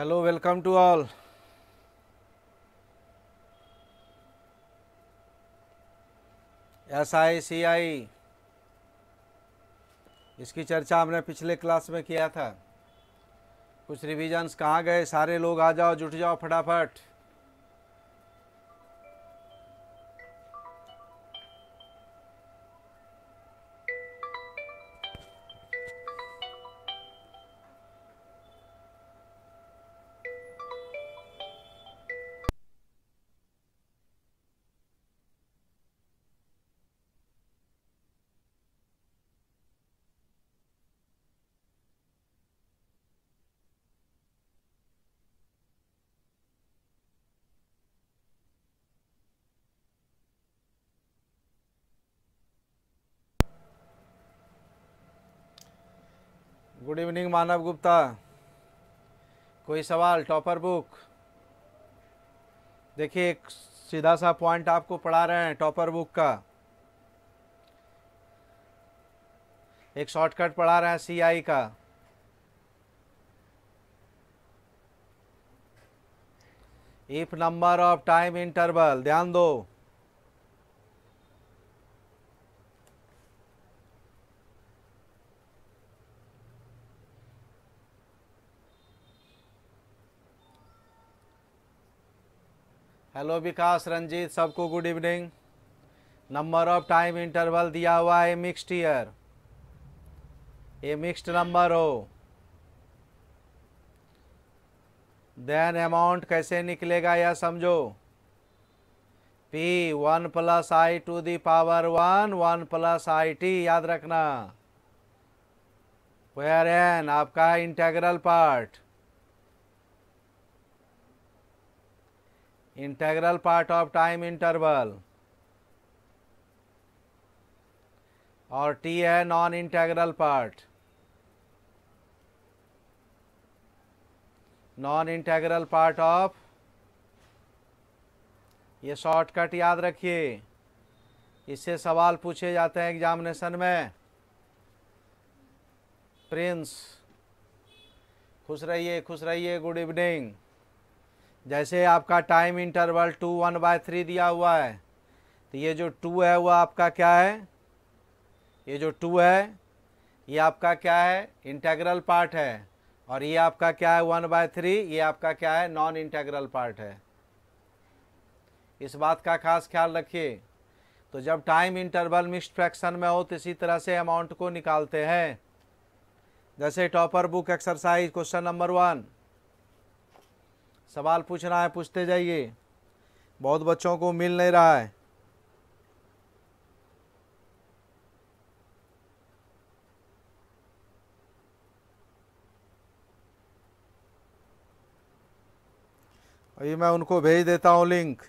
Hello welcome to all S I C I इसकी चर्चा हमने पिछले क्लास में किया था कुछ रिविजन्स कहाँ गए सारे लोग आ जाओ जुट जाओ फटाफट इवनिंग मानव गुप्ता कोई सवाल टॉपर बुक देखिए एक सीधा सा पॉइंट आपको पढ़ा रहे हैं टॉपर बुक का एक शॉर्टकट पढ़ा रहे हैं सीआई का if number of time interval ध्यान दो हेलो विकास रंजीत सबको good evening number of time interval दिया हुआ है mixed year a mixed number हो देन अमाउंट कैसे निकलेगा यह समझो P one plus I to the power one one plus I T याद रखना वेयर एन आपका integral part integral part of time interval और टी है non integral part non integral part of ये शॉर्टकट याद रखिए इससे सवाल पूछे जाते हैं एग्जामिनेशन में प्रिंस खुश रहिए खुश रहिए गुड इवनिंग जैसे आपका time interval two one by three दिया हुआ है तो ये जो टू है वह आपका क्या है ये जो टू है ये आपका क्या है इंटेग्रल पार्ट है और ये आपका क्या है वन बाय थ्री ये आपका क्या है नॉन इंटेग्रल पार्ट है इस बात का खास ख्याल रखिए तो जब टाइम इंटरवल मिक्सड फ्रैक्शन में हो तो इसी तरह से अमाउंट को निकालते हैं जैसे topper book exercise question number one सवाल पूछना है पूछते जाइए बहुत बच्चों को मिल नहीं रहा है अभी मैं उनको भेज देता हूँ लिंक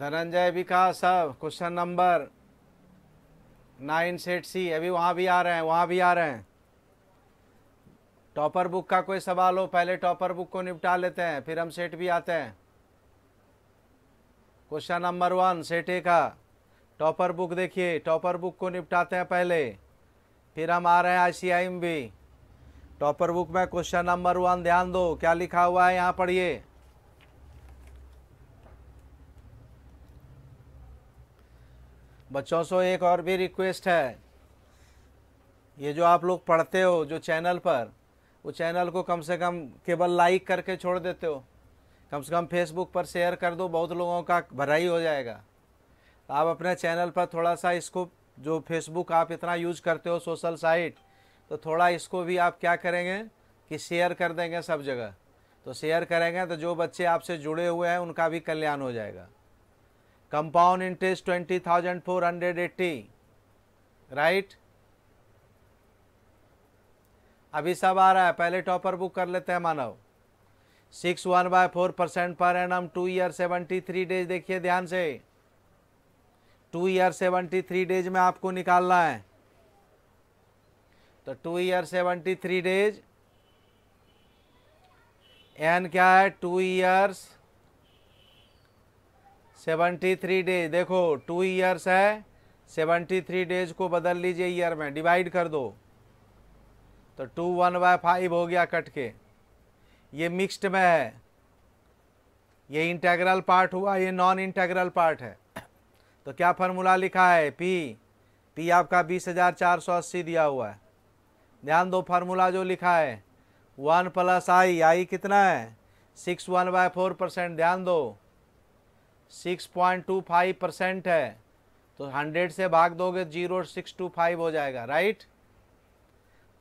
धनंजय भी कहा सब question number nine set C अभी वहाँ भी आ रहे हैं वहाँ भी आ रहे हैं टॉपर बुक का कोई सवाल हो पहले टॉपर बुक को निपटा लेते हैं फिर हम सेट भी आते हैं question number one set A का टॉपर बुक देखिए टॉपर बुक को निपटाते हैं पहले फिर हम आ रहे हैं आईसीआई में भी टॉपर बुक में क्वेश्चन नंबर वन ध्यान दो क्या लिखा हुआ है यहाँ पढ़िए बच्चों से एक और भी रिक्वेस्ट है ये जो आप लोग पढ़ते हो जो चैनल पर वो चैनल को कम से कम केवल लाइक करके छोड़ देते हो कम से कम फेसबुक पर शेयर कर दो बहुत लोगों का भराई हो जाएगा तो आप अपने चैनल पर थोड़ा सा इसको जो फेसबुक आप इतना यूज करते हो सोशल साइट तो थोड़ा इसको भी आप क्या करेंगे कि शेयर कर देंगे सब जगह तो शेयर करेंगे तो जो बच्चे आपसे जुड़े हुए हैं उनका भी कल्याण हो जाएगा compound interest 20480 राइट right? अभी सब आ रहा है पहले टॉपर बुक कर लेते हैं Manav six one by four percent पर N M two year seventy three days देखिए ध्यान से two year seventy three days में आपको निकालना है तो two year seventy three days N क्या है two years seventy three days देखो टू ईयर्स है सेवेंटी थ्री डेज को बदल लीजिए ईयर में डिवाइड कर दो तो टू वन बाय फाइव हो गया कट के ये मिक्स्ड में है ये इंटेग्रल पार्ट हुआ ये नॉन इंटेग्रल पार्ट है तो क्या फार्मूला लिखा है पी पी आपका बीस हज़ार चार सौ अस्सी दिया हुआ है ध्यान दो फार्मूला जो लिखा है वन प्लस आई आई कितना है six one by four percent ध्यान दो 6.25 परसेंट है तो 100 से भाग दोगे जीरो सिक्स टू फाइव हो जाएगा राइट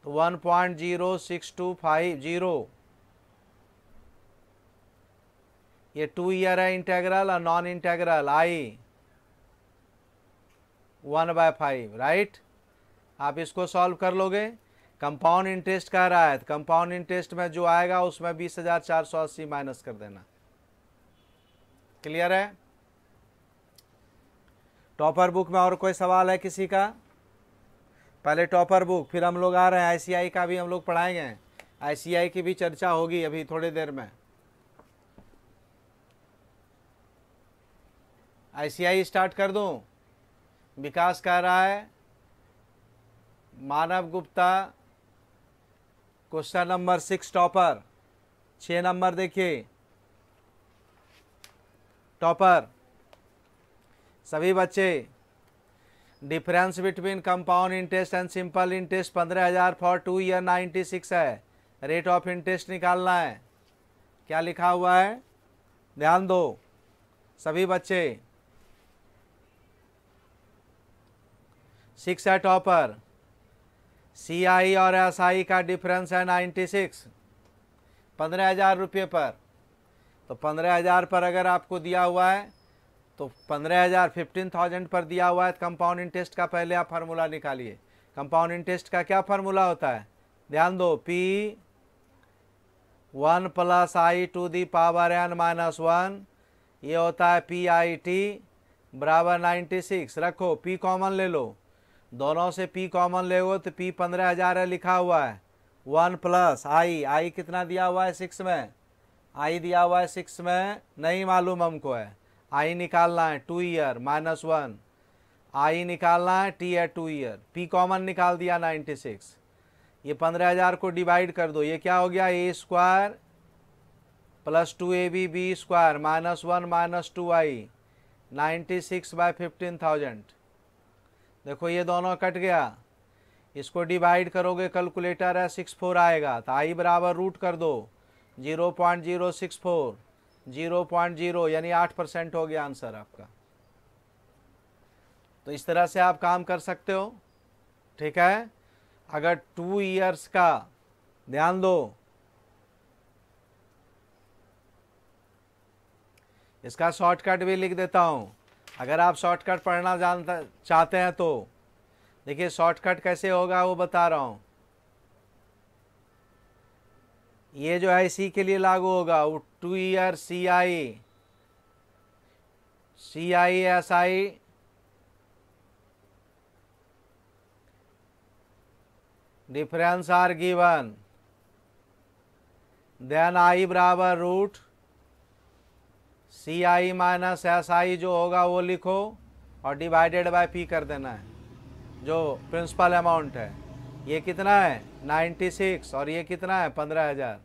तो one point zero six two five zero ये टू ईयर है इंटेग्रल और non integral I one by five right आप इसको सॉल्व कर लोगे कंपाउंड इंटरेस्ट कह रहा है तो कंपाउंड इंटरेस्ट में जो आएगा उसमें बीस हज़ार चार सौ अस्सी माइनस कर देना क्लियर है टॉपर बुक में और कोई सवाल है किसी का पहले टॉपर बुक फिर हम लोग आ रहे हैं आईसीआई का भी हम लोग पढ़ाएंगे आईसीआई की भी चर्चा होगी अभी थोड़ी देर में आईसीआई स्टार्ट कर दूं विकास कह रहा है Manav Gupta question number six topper छः नंबर देखिए टॉपर सभी बच्चे difference between compound interest and simple interest पंद्रह हज़ार for two year ninety six है रेट ऑफ इंटरेस्ट निकालना है क्या लिखा हुआ है ध्यान दो सभी बच्चे सिक्स है टॉपर सी आई और एस आई का डिफरेंस है नाइन्टी सिक्स पंद्रह हज़ार रुपये पर तो पंद्रह हज़ार पर अगर आपको दिया हुआ है तो पंद्रह हज़ार फिफ्टीन थाउजेंड पर दिया हुआ है तो कंपाउंड इंटरेस्ट का पहले आप फार्मूला निकालिए कंपाउंड इंटरेस्ट का क्या फार्मूला होता है ध्यान दो P one plus I to the power N minus one ये होता है पी आई टी बराबर नाइन्टी सिक्स रखो पी कॉमन ले लो दोनों से पी कॉमन ले तो पी पंद्रह हज़ार है लिखा हुआ है वन प्लस आई आई कितना दिया हुआ है सिक्स में आई दिया हुआ है सिक्स में नहीं मालूम हमको है आई निकालना है two year minus one I निकालना है टी है टू ईयर पी कॉमन निकाल दिया नाइन्टी सिक्स ये पंद्रह हज़ार को डिवाइड कर दो ये क्या हो गया A square plus two A B B square minus one minus two I ninety six by fifteen thousand देखो ये दोनों कट गया इसको डिवाइड करोगे कैलकुलेटर है सिक्स फोर आएगा तो आई बराबर रूट कर दो zero point zero six four zero point zero यानी आठ परसेंट हो गया आंसर आपका तो इस तरह से आप काम कर सकते हो ठीक है अगर टू ईयर्स का ध्यान दो इसका शॉर्टकट भी लिख देता हूँ अगर आप शॉर्टकट पढ़ना जानता चाहते हैं तो देखिए शॉर्टकट कैसे होगा वो बता रहा हूँ ये जो है सी के लिए लागू होगा वो two year C I C I S I difference are given then I बराबर root C I minus S I जो होगा वो लिखो और डिवाइडेड बाय पी कर देना है जो प्रिंसिपल अमाउंट है ये कितना है 96 और ये कितना है 15000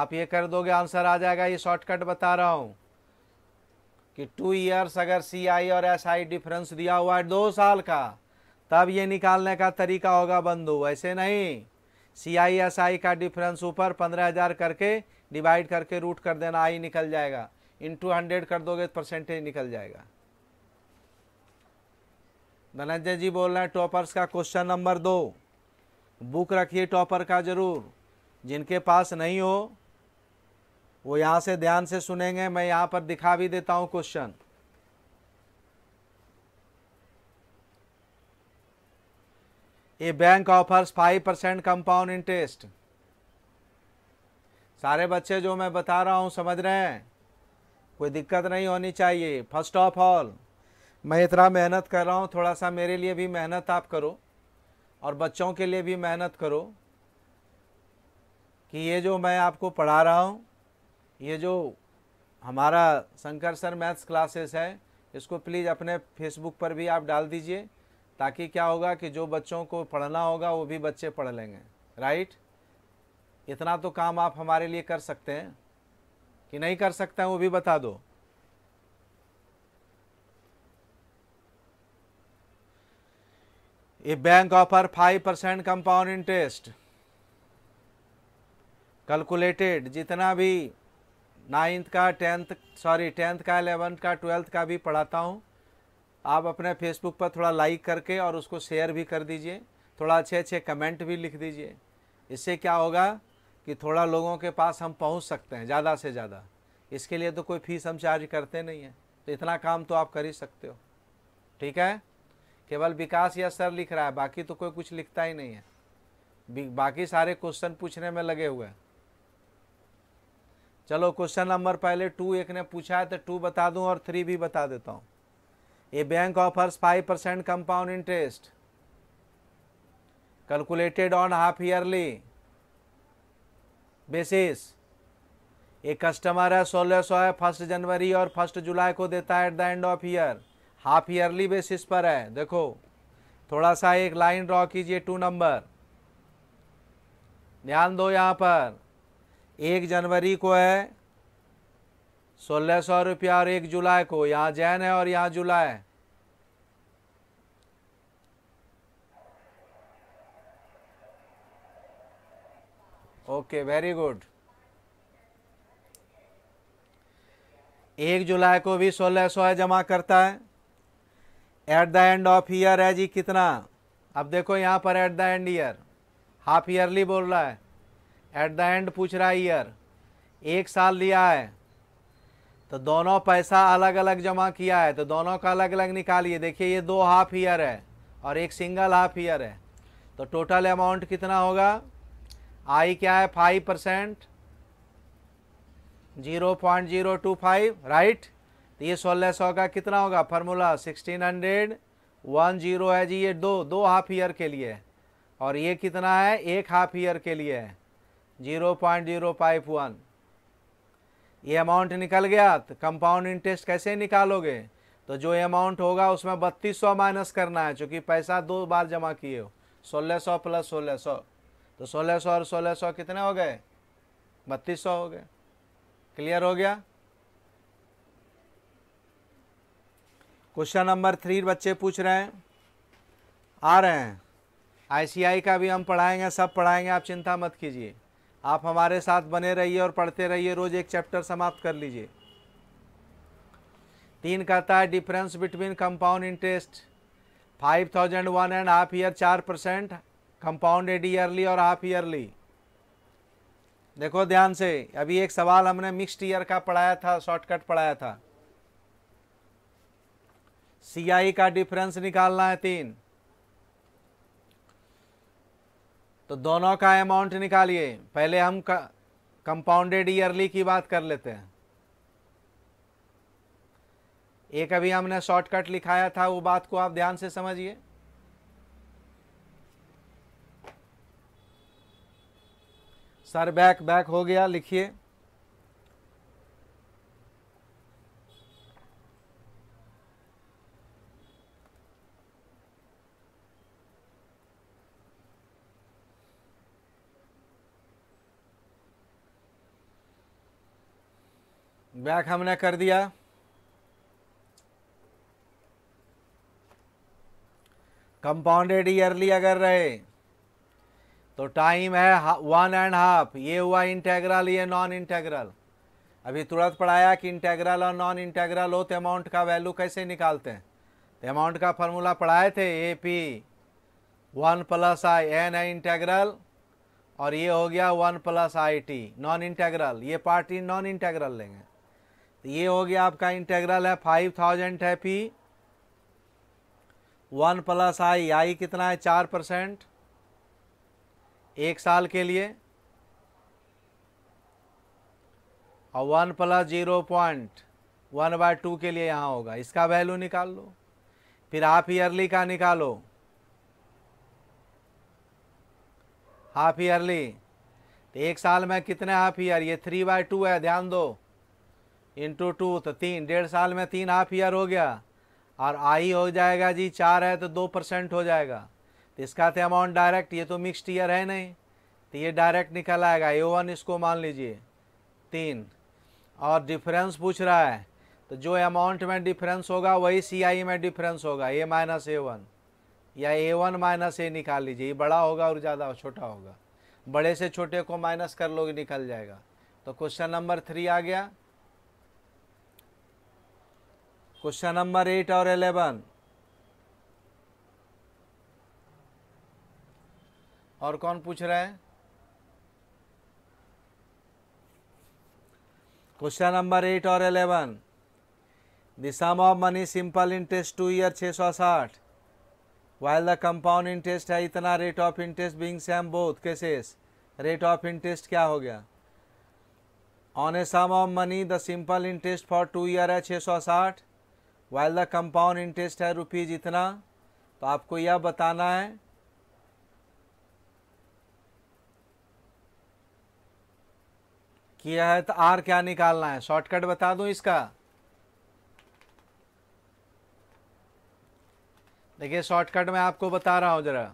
आप ये कर दोगे आंसर आ जाएगा ये शॉर्टकट बता रहा हूँ कि टू ईयर्स अगर सी आई और एस आई डिफरेंस दिया हुआ है दो साल का तब ये निकालने का तरीका होगा बंधु ऐसे नहीं सी आई एस आई का डिफरेंस ऊपर पंद्रह हज़ार करके डिवाइड करके रूट कर देना आई निकल जाएगा इन टू हंड्रेड कर दोगे तो परसेंटेज निकल जाएगा धनंजय जी बोल रहे हैं टॉपर्स का क्वेश्चन नंबर दो बुक रखिए टॉपर का ज़रूर जिनके पास नहीं हो वो यहां से ध्यान से सुनेंगे मैं यहां पर दिखा भी देता हूँ question a bank offers five percent compound interest सारे बच्चे जो मैं बता रहा हूँ समझ रहे हैं कोई दिक्कत नहीं होनी चाहिए फर्स्ट ऑफ ऑल मैं इतना मेहनत कर रहा हूँ थोड़ा सा मेरे लिए भी मेहनत आप करो और बच्चों के लिए भी मेहनत करो कि ये जो मैं आपको पढ़ा रहा हूँ ये जो हमारा शंकर सर मैथ्स क्लासेस है इसको प्लीज़ अपने फेसबुक पर भी आप डाल दीजिए ताकि क्या होगा कि जो बच्चों को पढ़ना होगा वो भी बच्चे पढ़ लेंगे राइट इतना तो काम आप हमारे लिए कर सकते हैं कि नहीं कर सकते हैं वो भी बता दो bank offer five 5% compound interest calculated जितना भी नाइन्थ का टेंथ सॉरी टेंथ का एलेवंथ का ट्वेल्थ का भी पढ़ाता हूँ आप अपने फेसबुक पर थोड़ा लाइक करके और उसको शेयर भी कर दीजिए थोड़ा अच्छे अच्छे कमेंट भी लिख दीजिए इससे क्या होगा कि थोड़ा लोगों के पास हम पहुँच सकते हैं ज़्यादा से ज़्यादा इसके लिए तो कोई फीस हम चार्ज करते नहीं हैं तो इतना काम तो आप कर ही सकते हो ठीक है केवल विकास या सर लिख रहा है बाकी तो कोई कुछ लिखता ही नहीं है बाकी सारे क्वेश्चन पूछने में लगे हुए हैं चलो क्वेश्चन नंबर पहले टू एक ने पूछा है तो टू बता दूं और थ्री भी बता देता हूं a bank offers five percent compound interest calculated on half yearly basis एक कस्टमर है सोलह सौ है फर्स्ट जनवरी और फर्स्ट जुलाई को देता है at the end of year half yearly basis पर है देखो थोड़ा सा एक लाइन ड्रॉ कीजिए टू नंबर ध्यान दो यहाँ पर एक जनवरी को है सोलह सौ रुपया और एक जुलाई को यहाँ जैन है और यहाँ जुलाई है ओके वेरी गुड एक जुलाई को भी सोलह सौ जमा करता है at the end of year है जी कितना अब देखो यहाँ पर at the end year half yearly बोल रहा है एट द एंड पूछ रहा है ईयर एक साल लिया है तो दोनों पैसा अलग अलग जमा किया है तो दोनों का अलग अलग निकालिए देखिए ये दो हाफ ईयर है और एक सिंगल हाफ ईयर है तो टोटल अमाउंट कितना होगा आई क्या है five percent zero point zero two five right तो ये सोलह सौ का कितना होगा formula sixteen hundred one zero है जी ये दो दो हाफ ईयर के लिए और ये कितना है एक हाफ ईयर के लिए है zero point zero five one ये अमाउंट निकल गया तो कंपाउंड इंटरेस्ट कैसे निकालोगे तो जो अमाउंट होगा उसमें बत्तीस सौ माइनस करना है चूँकि पैसा दो बार जमा किए हो सोलह सौ प्लस सोलह सौ तो सोलह सौ और सोलह सौ कितने हो गए बत्तीस सौ हो गए क्लियर हो गया क्वेश्चन नंबर थ्री बच्चे पूछ रहे हैं आ रहे हैं आईसीआई का भी हम पढ़ाएंगे सब पढ़ाएंगे आप चिंता मत कीजिए आप हमारे साथ बने रहिए और पढ़ते रहिए रोज़ एक चैप्टर समाप्त कर लीजिए तीन कहता है difference between compound interest five thousand one and half year चार परसेंट कंपाउंडेड ईयरली और हाफ ईयरली देखो ध्यान से अभी एक सवाल हमने मिक्स्ड ईयर का पढ़ाया था शॉर्टकट पढ़ाया था सीआई e का डिफरेंस निकालना है तीन तो दोनों का अमाउंट निकालिए पहले हम कंपाउंडेड ईयरली की बात कर लेते हैं एक अभी हमने शॉर्टकट लिखाया था वो बात को आप ध्यान से समझिए सर बैक बैक हो गया लिखिए बैक हमने कर दिया कंपाउंडेड ईयरली अगर रहे तो टाइम है वन एंड हाफ ये हुआ इंटेग्रल ये नॉन इंटेग्रल अभी तुरंत पढ़ाया कि इंटेग्रल और नॉन इंटेग्रल हो तो अमाउंट का वैल्यू कैसे निकालते हैं तो अमाउंट का फॉर्मूला पढ़ाए थे A P one plus I N है इंटेग्रल और ये हो गया one plus I T non integral ये पार्टी नॉन इंटेग्रल लेंगे तो ये हो गया आपका इंटेग्रल है फाइव थाउजेंड है P one plus I I कितना है चार परसेंट एक साल के लिए और one plus zero point one by two के लिए यहाँ होगा इसका वैल्यू निकाल लो फिर हाफ ईयरली का निकालो हाफ ईयरली तो एक साल में कितने हाफ ईयर ये थ्री बाय टू है ध्यान दो इंटू टू तो तीन डेढ़ साल में तीन हाफ ईयर हो गया और आई हो जाएगा जी चार है तो दो परसेंट हो जाएगा तो इसका थे अमाउंट डायरेक्ट ये तो मिक्सड ईयर है नहीं तो ये डायरेक्ट निकल आएगा ए वन इसको मान लीजिए तीन और डिफरेंस पूछ रहा है तो जो अमाउंट में डिफरेंस होगा वही सी आई में डिफरेंस होगा ए माइनस ए वन या ए वन माइनस ए निकाल लीजिए ये बड़ा होगा और ज़्यादा छोटा होगा बड़े से छोटे को माइनस कर लोगे निकल जाएगा तो क्वेश्चन नंबर थ्री आ गया क्वेश्चन नंबर एट और एलेवन और कौन पूछ रहा है क्वेश्चन नंबर एट और eleven the sum of money simple interest two year छः सौ साठ वाइल द कंपाउंड इंटरेस्ट है इतना rate of interest being same both cases rate of interest क्या हो गया on a sum of money the simple interest for two year है छः सौ साठ वाइल द कंपाउंड इंटरेस्ट है रुपीज़ इतना तो आपको यह बताना है किया है तो आर क्या निकालना है शॉर्टकट बता दूं इसका देखिए शॉर्टकट में आपको बता रहा हूं जरा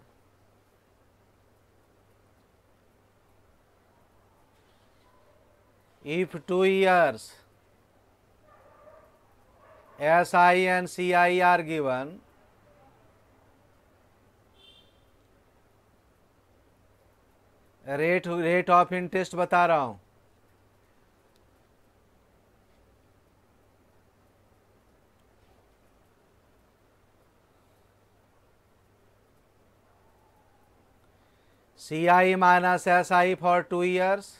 if two years I and I are given, rate rate of interest बता रहा हूं C I minus S I for two years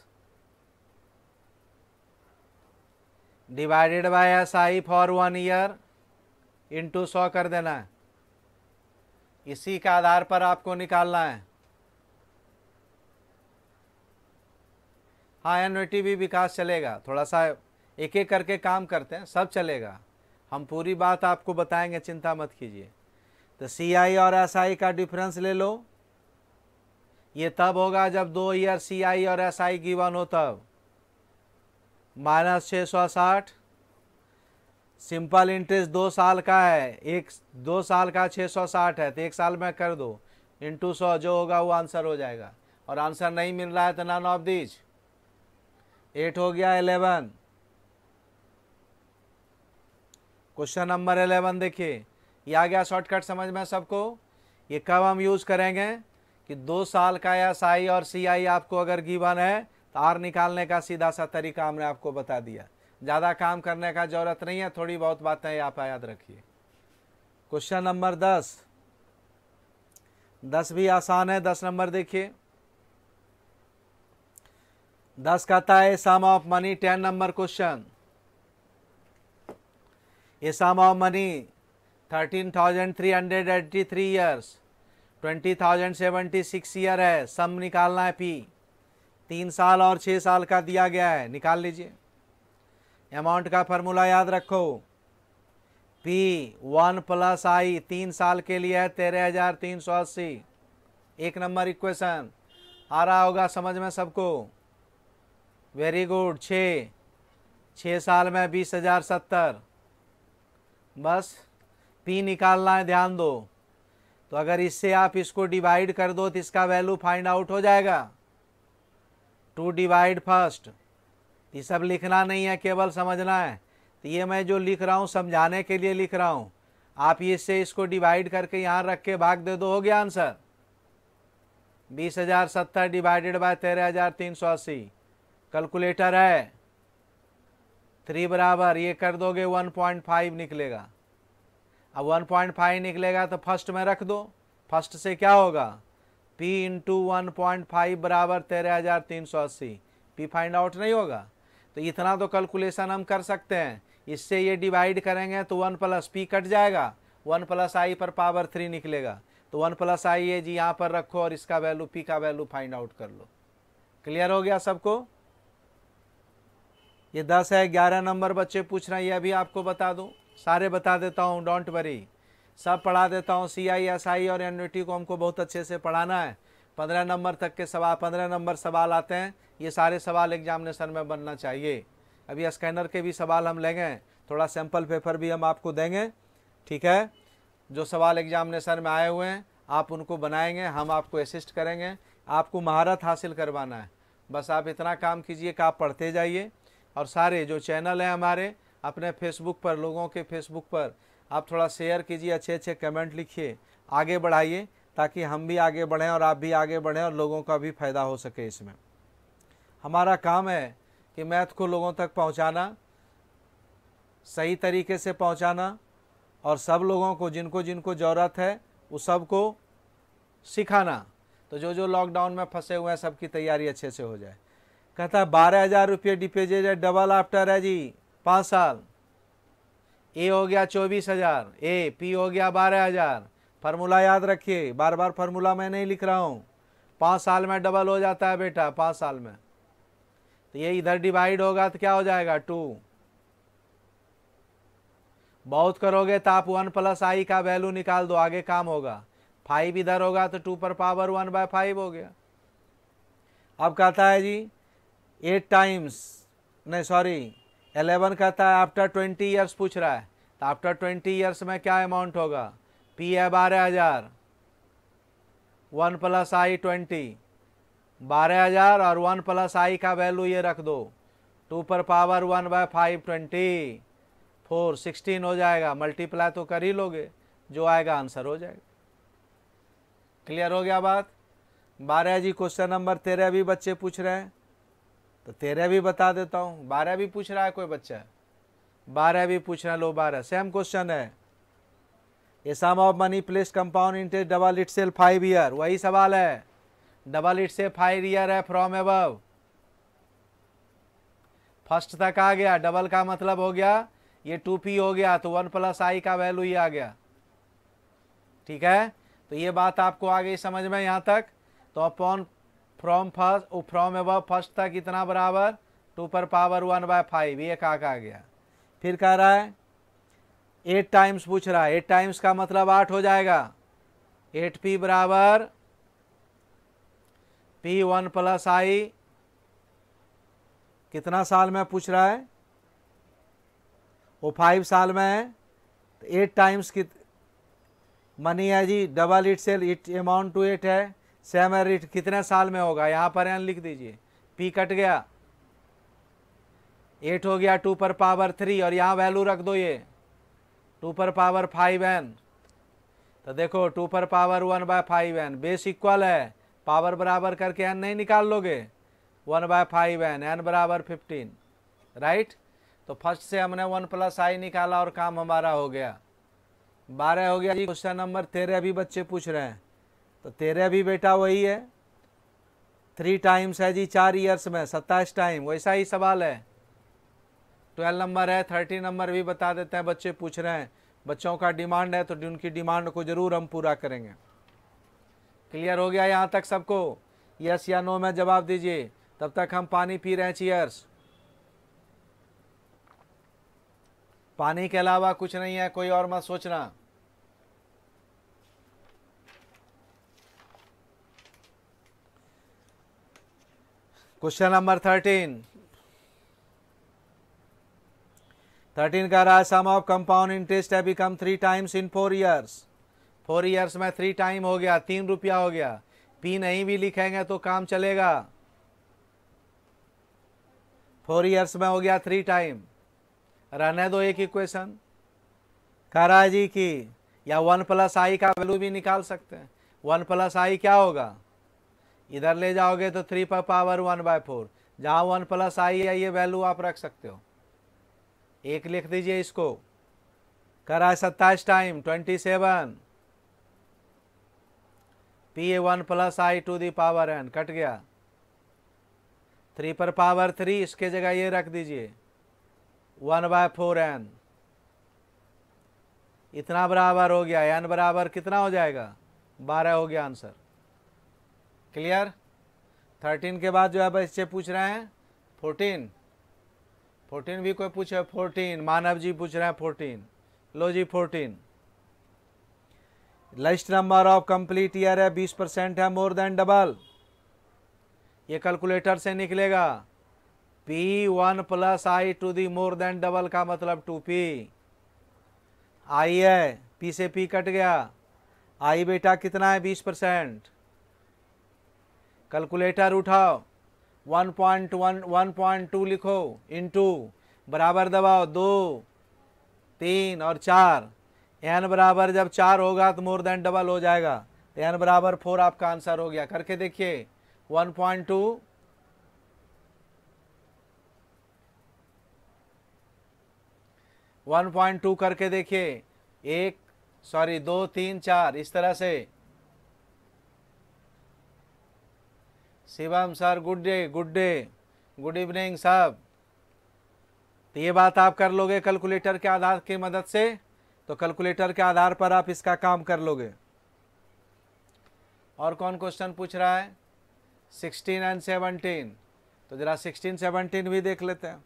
divided by S I for one year into सौ कर देना है इसी के आधार पर आपको निकालना है हाँ एनवीटी भी विकास चलेगा थोड़ा सा एक एक करके काम करते हैं सब चलेगा हम पूरी बात आपको बताएंगे चिंता मत कीजिए तो सी आई और एस आई का डिफरेंस ले लो ये तब होगा जब दो ईयर सी आई और एस आई गिवन हो तब माइनस छः सौ साठ सिंपल इंटरेस्ट दो साल का है एक दो साल का छः सौ साठ है तो एक साल में कर दो इंटू सौ जो होगा वो आंसर हो जाएगा और आंसर नहीं मिल रहा है तो नान ऑफ दीज एट हो गया एलेवन क्वेश्चन नंबर एलेवन देखिए ये आ गया शॉर्टकट समझ में सबको ये कब हम यूज़ करेंगे कि दो साल का एस आई और सी आई आपको अगर गिवन है तार निकालने का सीधा सा तरीका हमने आपको बता दिया ज़्यादा काम करने का ज़रूरत नहीं है थोड़ी बहुत बातें आप याद रखिए क्वेश्चन नंबर दस दस भी आसान है दस नंबर देखिए दस कहता है sum of money ten number question ये sum of money thirteen thousand three hundred eighty three years twenty thousand seventy six year है सम निकालना है पी तीन साल और छः साल का दिया गया है निकाल लीजिए अमाउंट का फार्मूला याद रखो पी वन प्लस आई तीन साल के लिए है तेरह हजार तीन सौ अस्सी एक नंबर इक्वेशन आ रहा होगा समझ में सबको वेरी गुड छः छः साल में बीस हजार सत्तर बस पी निकालना है ध्यान दो तो अगर इससे आप इसको डिवाइड कर दो तो इसका वैल्यू फाइंड आउट हो जाएगा टू डिवाइड फर्स्ट ये सब लिखना नहीं है केवल समझना है तो ये मैं जो लिख रहा हूँ समझाने के लिए लिख रहा हूँ आप इससे इसको डिवाइड करके यहाँ रख के भाग दे दो हो गया आंसर बीस हजार सत्तर डिवाइडेड बाय तेरह हजार तीन सौ अस्सी कैलकुलेटर है थ्री बराबर ये कर दोगे वन पॉइंट फाइव निकलेगा अब वन पॉइंट फाइव निकलेगा तो फर्स्ट में रख दो फर्स्ट से क्या होगा P into one point five बराबर तेरह हज़ार तीन सौ अस्सी पी फाइंड आउट नहीं होगा तो इतना तो कैलकुलेशन हम कर सकते हैं इससे ये डिवाइड करेंगे तो वन प्लस पी कट जाएगा वन प्लस आई पर पावर थ्री निकलेगा तो वन प्लस आई ये जी यहाँ पर रखो और इसका वैल्यू पी का वैल्यू फाइंड आउट कर लो क्लियर हो गया सबको ये दस है ग्यारह नंबर बच्चे पूछ रहे हैं ये भी आपको बता दूँ सारे बता देता हूँ डोंट वरी सब पढ़ा देता हूँ सी आई एस आई और टी को हमको बहुत अच्छे से पढ़ाना है पंद्रह नंबर तक के सवाल पंद्रह नंबर सवाल आते हैं ये सारे सवाल एग्जामिनेशन में बनना चाहिए अभी स्कैनर के भी सवाल हम लेंगे थोड़ा सैम्पल पेपर भी हम आपको देंगे ठीक है जो सवाल एग्जामिनेशन में आए हुए हैं आप उनको बनाएंगे हम आपको असिस्ट करेंगे आपको महारत हासिल करवाना है बस आप इतना काम कीजिए कि आप पढ़ते जाइए और सारे जो चैनल हैं हमारे अपने फेसबुक पर लोगों के फेसबुक पर आप थोड़ा शेयर कीजिए अच्छे अच्छे कमेंट लिखिए आगे बढ़ाइए ताकि हम भी आगे बढ़ें और आप भी आगे बढ़ें और लोगों का भी फ़ायदा हो सके इसमें हमारा काम है कि मैथ को लोगों तक पहुंचाना सही तरीके से पहुंचाना और सब लोगों को जिनको जिनको ज़रूरत है उस सबको सिखाना तो जो जो लॉकडाउन में फंसे हुए हैं सबकी तैयारी अच्छे से हो जाए कहता है बारह हज़ार रुपये डिपेजेज है डबल आफ्टर है जी पाँच साल ए हो गया चौबीस हज़ार ए पी हो गया बारह हज़ार फार्मूला याद रखिए बार बार फार्मूला मैं नहीं लिख रहा हूँ पाँच साल में डबल हो जाता है बेटा पाँच साल में तो ये इधर डिवाइड होगा तो क्या हो जाएगा टू बहुत करोगे तो आप वन प्लस आई का वैल्यू निकाल दो आगे काम होगा फाइव इधर होगा तो टू पर पावर वन बाय फाइव हो गया अब कहता है जी एट टाइम्स नहीं सॉरी एलेवन कहता है आफ्टर ट्वेंटी ईयर्स पूछ रहा है तो आफ्टर ट्वेंटी ईयर्स में क्या अमाउंट होगा पी है बारह हज़ार वन प्लस आई ट्वेंटी बारह हज़ार और वन प्लस आई का वैल्यू ये रख दो टू पर power one by five twenty four sixteen हो जाएगा मल्टीप्लाई तो कर ही लोगे जो आएगा आंसर हो जाएगा क्लियर हो गया बात बारह जी क्वेश्चन नंबर तेरह भी बच्चे पूछ रहे हैं तो तेरह भी बता देता हूँ बारह भी पूछ रहा है कोई बच्चा बारह भी पूछ रहा है लो बारह सेम क्वेश्चन है ये sum of money place compound interest double itself five year वही सवाल है डबल इट से फाइव ईयर है फ्रॉम एबव फर्स्ट तक आ गया डबल का मतलब हो गया ये टू पी हो गया तो वन प्लस आई का वैल्यू ही आ गया ठीक है तो ये बात आपको आ गई समझ में यहाँ तक तो अपॉन फ्रॉम फर्स्ट ओ फ्रॉम एब फर्स्ट तक इतना बराबर टू पर पावर वन बाय फाइव ये कहा कहा गया फिर कह रहा है एट टाइम्स पूछ रहा है एट टाइम्स का मतलब आठ हो जाएगा एट पी बराबर पी वन प्लस आई कितना साल में पूछ रहा है वो oh, फाइव साल में है तो एट टाइम्स कित मनी है जी double itself it amount two eight है सेमरिट कितने साल में होगा यहाँ पर एन लिख दीजिए पी कट गया एट हो गया टू पर पावर थ्री और यहाँ वैल्यू रख दो ये टू पर पावर फाइव एन तो देखो टू पर power one by five N base equal है पावर बराबर करके एन नहीं निकाल लोगे one by five N N बराबर फिफ्टीन राइट तो फर्स्ट से हमने वन प्लस आई निकाला और काम हमारा हो गया बारह हो गया जी क्वेश्चन नंबर तेरह अभी बच्चे पूछ रहे हैं तो तेरह भी बेटा वही है थ्री टाइम्स है जी चार ईयर्स में सत्ताईस टाइम वैसा ही सवाल है ट्वेल्व नंबर है थर्टी नंबर भी बता देते हैं बच्चे पूछ रहे हैं बच्चों का डिमांड है तो उनकी डिमांड को ज़रूर हम पूरा करेंगे क्लियर हो गया यहाँ तक सबको यस या नो में जवाब दीजिए तब तक हम पानी पी रहे हैं चीयर्स पानी के अलावा कुछ नहीं है कोई और मत सोचना क्वेश्चन नंबर थर्टीन थर्टीन का रहा सम ऑफ कंपाउंड इंटरेस्ट है become three times in four years four years में थ्री टाइम हो गया तीन रुपया हो गया पी नहीं भी लिखेंगे तो काम चलेगा फोर ईयर्स में हो गया थ्री टाइम रहने दो एक इक्वेशन कारा जी की या वन प्लस आई का वैल्यू भी निकाल सकते हैं वन प्लस आई क्या होगा इधर ले जाओगे तो थ्री पर पावर वन बाय फोर जहाँ वन प्लस आई है ये वैल्यू आप रख सकते हो एक लिख दीजिए इसको करा है सत्ताईस time twenty seven P A one plus I to the power N cut गया थ्री पर पावर थ्री इसके जगह ये रख दीजिए वन बाय फोर एन इतना बराबर हो गया एन बराबर कितना हो जाएगा बारह हो गया आंसर क्लियर थर्टीन के बाद जो है बच्चे पूछ रहे हैं फोर्टीन फोर्टीन भी कोई पूछे फोर्टीन मानव जी पूछ रहे हैं फोर्टीन लो जी fourteen list number of complete year है बीस परसेंट है मोर देन डबल ये कैलकुलेटर से निकलेगा P one plus I to the more than double का मतलब टू पी आई है पी से पी कट गया आई बेटा कितना है बीस परसेंट कैलकुलेटर उठाओ 1.1 1.2 लिखो इनटू बराबर दबाओ दो तीन और चार एन बराबर जब चार होगा तो मोर देन डबल हो जाएगा तो एन बराबर फोर आपका आंसर हो गया करके देखिए 1.2 1.2 करके देखिए एक सॉरी दो तीन चार इस तरह से Shivam sir good day good day good evening सब तो ये बात आप कर लोगे कैलकुलेटर के आधार की मदद से तो कैलकुलेटर के आधार पर आप इसका काम कर लोगे और कौन क्वेश्चन पूछ रहा है सिक्सटीन एंड सेवनटीन तो ज़रा सिक्सटीन सेवनटीन भी देख लेते हैं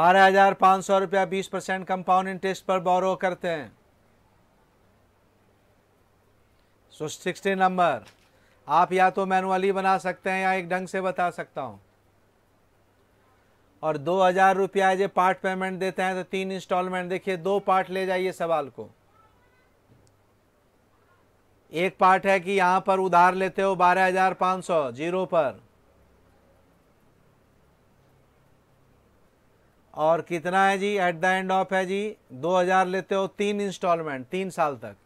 बारह हज़ार पाँच सौ रुपया बीस परसेंट कंपाउंड इंटरेस्ट पर बोरो करते हैं सो सिक्सटी नंबर आप या तो मैनुअली बना सकते हैं या एक ढंग से बता सकता हूं और दो हज़ार रुपया जो पार्ट पेमेंट देते हैं तो तीन इंस्टॉलमेंट देखिए दो पार्ट ले जाइए सवाल को एक पार्ट है कि यहां पर उधार लेते हो बारह हज़ार पांच सौ जीरो पर और कितना है जी एट द एंड ऑफ है जी दो हज़ार लेते हो तीन इंस्टॉलमेंट तीन साल तक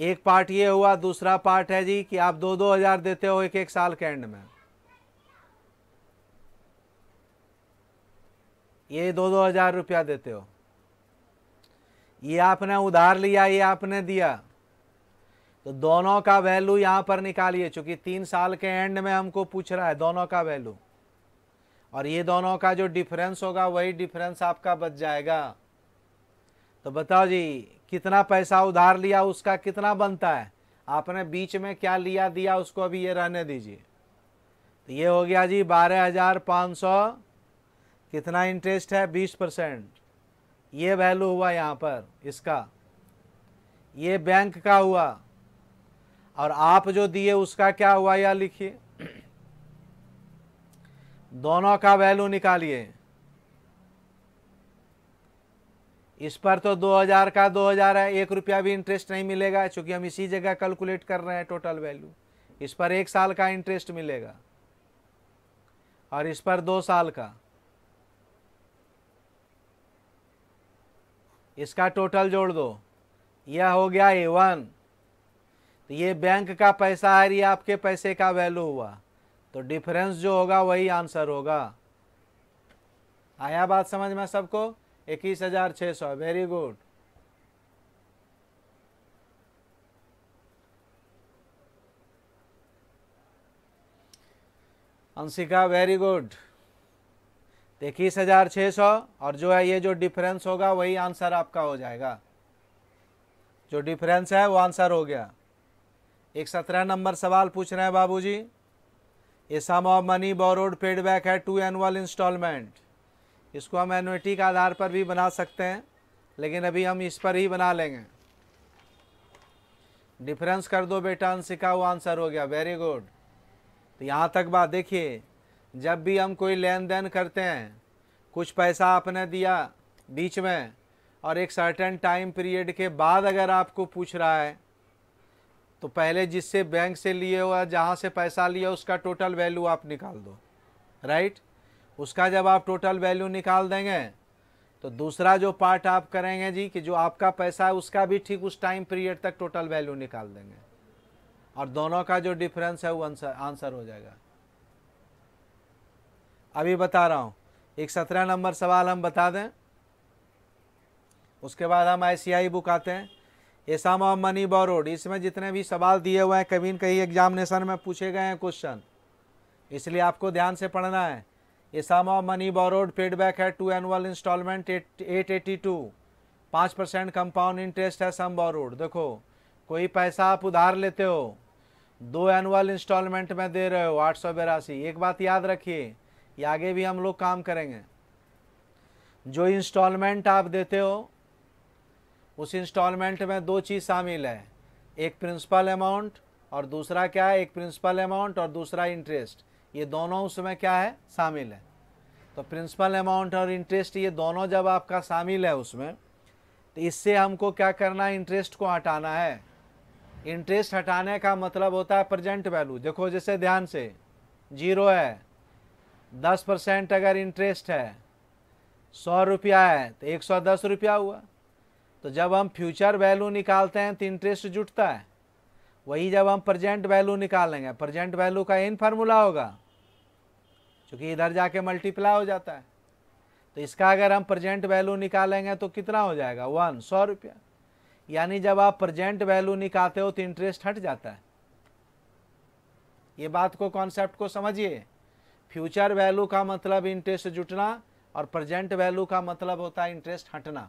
एक पार्ट ये हुआ दूसरा पार्ट है जी कि आप दो दो हजार देते हो एक एक साल के एंड में ये दो दो हजार रुपया देते हो ये आपने उधार लिया ये आपने दिया तो दोनों का वैल्यू यहां पर निकालिए चूंकि तीन साल के एंड में हमको पूछ रहा है दोनों का वैल्यू और ये दोनों का जो डिफरेंस होगा वही डिफरेंस आपका बच जाएगा तो बताओ जी कितना पैसा उधार लिया उसका कितना बनता है आपने बीच में क्या लिया दिया उसको अभी ये रहने दीजिए तो ये हो गया जी बारह हज़ार पाँच सौ कितना इंटरेस्ट है बीस परसेंट ये वैल्यू हुआ यहाँ पर इसका ये बैंक का हुआ और आप जो दिए उसका क्या हुआ यह लिखिए दोनों का वैल्यू निकालिए इस पर तो 2000 का 2000 है एक रुपया भी इंटरेस्ट नहीं मिलेगा क्योंकि हम इसी जगह कैलकुलेट कर रहे हैं टोटल वैल्यू इस पर एक साल का इंटरेस्ट मिलेगा और इस पर दो साल का इसका टोटल जोड़ दो यह हो गया ए वन तो ये बैंक का पैसा है ये आपके पैसे का वैल्यू हुआ तो डिफरेंस जो होगा वही आंसर होगा आया बात समझ में सबको इक्कीस हजार छह सौ very good Anshika very good तो इक्कीस हजार छह सौ और जो है ये जो डिफरेंस होगा वही आंसर आपका हो जाएगा जो डिफरेंस है वो आंसर हो गया एक सत्रह नंबर सवाल पूछ रहे हैं बाबूजी a sum of money borrowed paid back है टू एनुअल इंस्टॉलमेंट इसको हम एनुटी के आधार पर भी बना सकते हैं लेकिन अभी हम इस पर ही बना लेंगे डिफरेंस कर दो बेटा अंशिका वो आंसर हो गया वेरी गुड तो यहाँ तक बात देखिए जब भी हम कोई लेन देन करते हैं कुछ पैसा आपने दिया बीच में और एक सर्टेन टाइम पीरियड के बाद अगर आपको पूछ रहा है तो पहले जिससे बैंक से लिए हुआ जहाँ से पैसा लिया उसका टोटल वैल्यू आप निकाल दो राइट उसका जब आप टोटल वैल्यू निकाल देंगे तो दूसरा जो पार्ट आप करेंगे जी कि जो आपका पैसा है उसका भी ठीक उस टाइम पीरियड तक टोटल वैल्यू निकाल देंगे और दोनों का जो डिफरेंस है वो आंसर आंसर हो जाएगा अभी बता रहा हूँ एक सत्रह नंबर सवाल हम बता दें उसके बाद हम आई बुक आते हैं एसाम ऑफ मनी बोरोड इसमें जितने भी सवाल दिए हुए हैं कभी न कहीं एग्जामिनेशन में पूछे गए हैं क्वेश्चन इसलिए आपको ध्यान से पढ़ना है ये sum of money borrowed paid back है two annual instalment at eighty two पाँच परसेंट कंपाउंड इंटरेस्ट है सम बोरोड देखो कोई पैसा आप उधार लेते हो दो एनुअल इंस्टॉलमेंट में दे रहे हो आठ सौ बेरासी एक बात याद रखिए ये आगे भी हम लोग काम करेंगे जो इंस्टॉलमेंट आप देते हो उस इंस्टॉलमेंट में दो चीज़ शामिल है एक प्रिंसिपल अमाउंट और दूसरा क्या है एक प्रिंसिपल अमाउंट और दूसरा इंटरेस्ट ये दोनों उसमें क्या है शामिल है तो प्रिंसिपल अमाउंट और इंटरेस्ट ये दोनों जब आपका शामिल है उसमें तो इससे हमको क्या करना है इंटरेस्ट को हटाना है इंटरेस्ट हटाने का मतलब होता है प्रेजेंट वैल्यू देखो जैसे ध्यान से जीरो है दस परसेंट अगर इंटरेस्ट है सौ रुपया है तो एक सौ दस रुपया हुआ तो जब हम फ्यूचर वैल्यू निकालते हैं तो इंटरेस्ट जुटता है वही जब हम प्रजेंट वैल्यू निकालेंगे प्रजेंट वैल्यू का इन फार्मूला होगा क्योंकि इधर जाके मल्टीप्लाई हो जाता है तो इसका अगर हम प्रजेंट वैल्यू निकालेंगे तो कितना हो जाएगा वन सौ रुपया यानी जब आप प्रजेंट वैल्यू निकालते हो तो इंटरेस्ट हट जाता है ये बात को कॉन्सेप्ट को समझिए फ्यूचर वैल्यू का मतलब इंटरेस्ट जुटना और प्रजेंट वैल्यू का मतलब होता है इंटरेस्ट हटना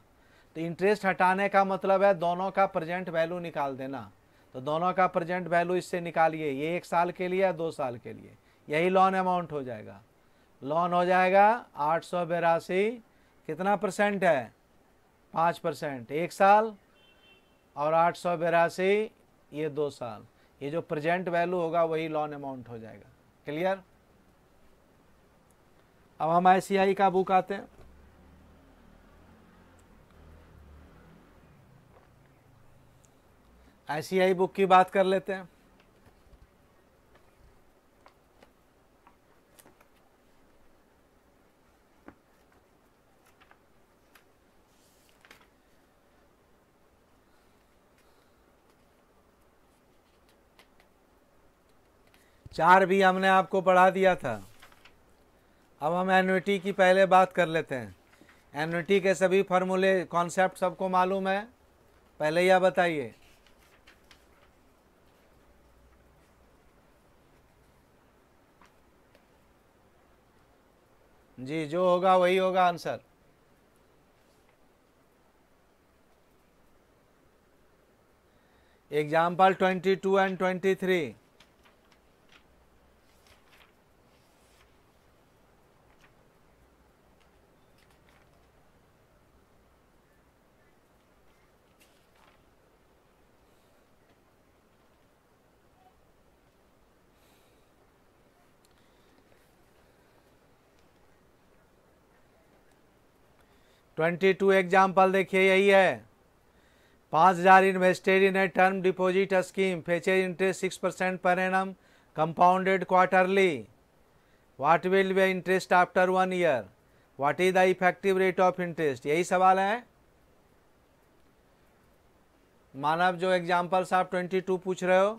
तो इंटरेस्ट हटाने का मतलब है दोनों का प्रजेंट वैल्यू निकाल देना तो दोनों का प्रेजेंट वैल्यू इससे निकालिए ये एक साल के लिए या दो साल के लिए यही लोन अमाउंट हो जाएगा लोन हो जाएगा आठ सौ बेरासी कितना परसेंट है पाँच परसेंट एक साल और आठ सौ बेरासी ये दो साल ये जो प्रेजेंट वैल्यू होगा वही लोन अमाउंट हो जाएगा क्लियर अब हम आई का बुक आते हैं आईसीआई बुक की बात कर लेते हैं चार भी हमने आपको पढ़ा दिया था अब हम एनुटी की पहले बात कर लेते हैं एनुटी के सभी फार्मूले कॉन्सेप्ट सबको मालूम है पहले यह बताइए जी जो होगा वही होगा answer example twenty two and twenty three twenty two example देखिए यही है पाँच हज़ार invested in a term deposit scheme fetches interest six percent per annum compounded quarterly what will be interest after one year what is the effective rate of interest यही सवाल है मानव जो examples आप ट्वेंटी टू पूछ रहे हो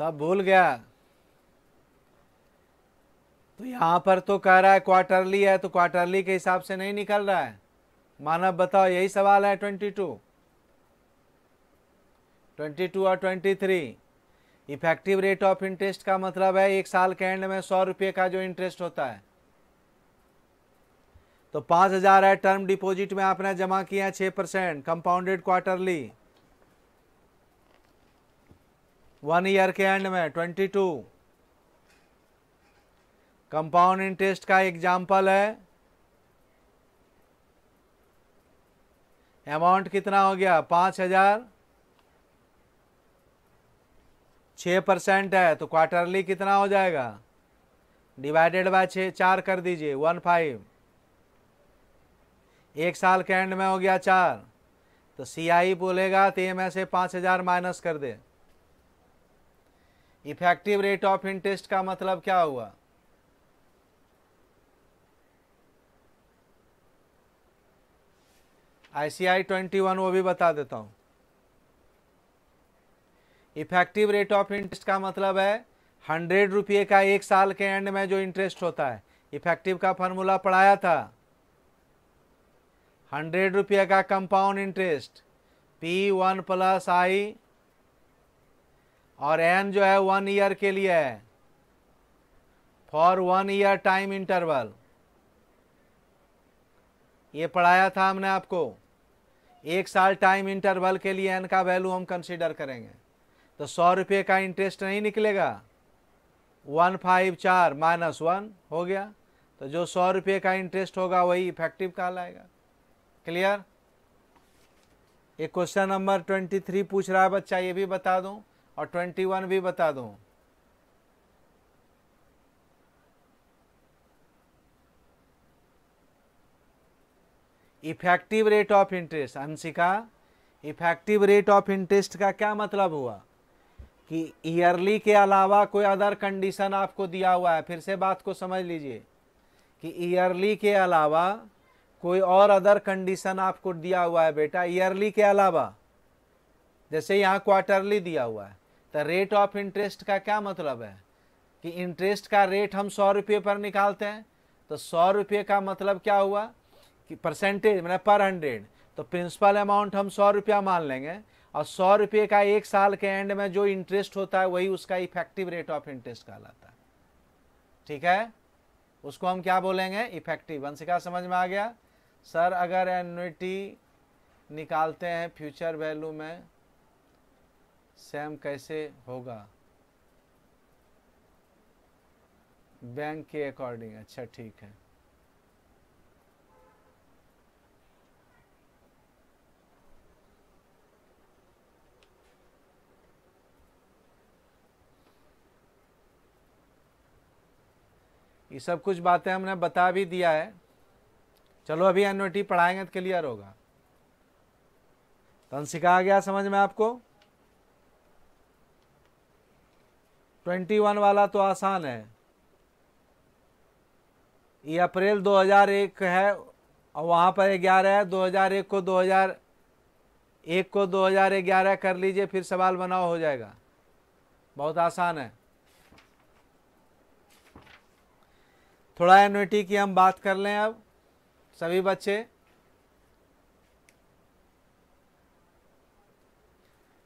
सब भूल गया तो यहां पर तो कह रहा है क्वार्टरली है तो क्वार्टरली के हिसाब से नहीं निकल रहा है मानव बताओ यही सवाल है ट्वेंटी टू ट्वेंटी टू और twenty three effective rate of interest का मतलब है एक साल के एंड में सौ रुपये का जो इंटरेस्ट होता है तो पांच हज़ार है टर्म डिपॉजिट में आपने जमा किया है छह percent compounded quarterly one year के एंड में ट्वेंटी टू कंपाउंड इंटरेस्ट का एग्जाम्पल है अमाउंट कितना हो गया पाँच हजार छः परसेंट है तो क्वार्टरली कितना हो जाएगा डिवाइडेड बाय छः चार कर दीजिए वन फाइव एक साल के एंड में हो गया चार तो सी आई बोलेगा तो एम से पाँच हज़ार माइनस कर दे इफेक्टिव रेट ऑफ इंटरेस्ट का मतलब क्या हुआ आईसीआई ट्वेंटी वन वो भी बता देता हूं इफेक्टिव रेट ऑफ इंटरेस्ट का मतलब है हंड्रेड रुपये का एक साल के एंड में जो इंटरेस्ट होता है इफेक्टिव का फॉर्मूला पढ़ाया था हंड्रेड रुपये का compound interest P one plus I और एन जो है वन ईयर के लिए है for one year time interval ये पढ़ाया था हमने आपको एक साल टाइम इंटरवल के लिए एन का वैल्यू हम कंसिडर करेंगे तो सौ रुपये का इंटरेस्ट नहीं निकलेगा वन फाइव चार माइनस वन हो गया तो जो सौ रुपये का इंटरेस्ट होगा वही इफेक्टिव कहलाएगा क्लियर एक क्वेश्चन नंबर ट्वेंटी थ्री पूछ रहा है बच्चा ये भी बता दूं और ट्वेंटी वन भी बता दूं effective rate of interest Anshika effective rate of interest का क्या मतलब हुआ कि ईयरली के अलावा कोई अदर कंडीशन आपको दिया हुआ है फिर से बात को समझ लीजिए कि ईयरली के अलावा कोई और अदर कंडीशन आपको दिया हुआ है बेटा ईयरली के अलावा जैसे यहाँ क्वार्टरली दिया हुआ है तो रेट ऑफ इंटरेस्ट का क्या मतलब है कि इंटरेस्ट का रेट हम सौ रुपये पर निकालते हैं तो सौ रुपये का मतलब क्या हुआ कि परसेंटेज मैंने पर हंड्रेड तो प्रिंसिपल अमाउंट हम सौ रुपया मान लेंगे और सौ रुपये का एक साल के एंड में जो इंटरेस्ट होता है वही उसका इफेक्टिव रेट ऑफ इंटरेस्ट कहलाता है ठीक है उसको हम क्या बोलेंगे इफेक्टिव वंशिका समझ में आ गया सर अगर एनुटी निकालते हैं फ्यूचर वैल्यू में सैम कैसे होगा बैंक के अकॉर्डिंग अच्छा ठीक है ये सब कुछ बातें हमने बता भी दिया है चलो अभी एनओटी पढ़ाएंगे तो क्लियर होगा तंसिका तो आ गया समझ में आपको ट्वेंटी वन वाला तो आसान है ये अप्रैल 2001 है और वहाँ पर ग्यारह है 2001 को 2001 को 2011 कर लीजिए फिर सवाल बनाओ हो जाएगा बहुत आसान है थोड़ा एनुटी की हम बात कर लें अब सभी बच्चे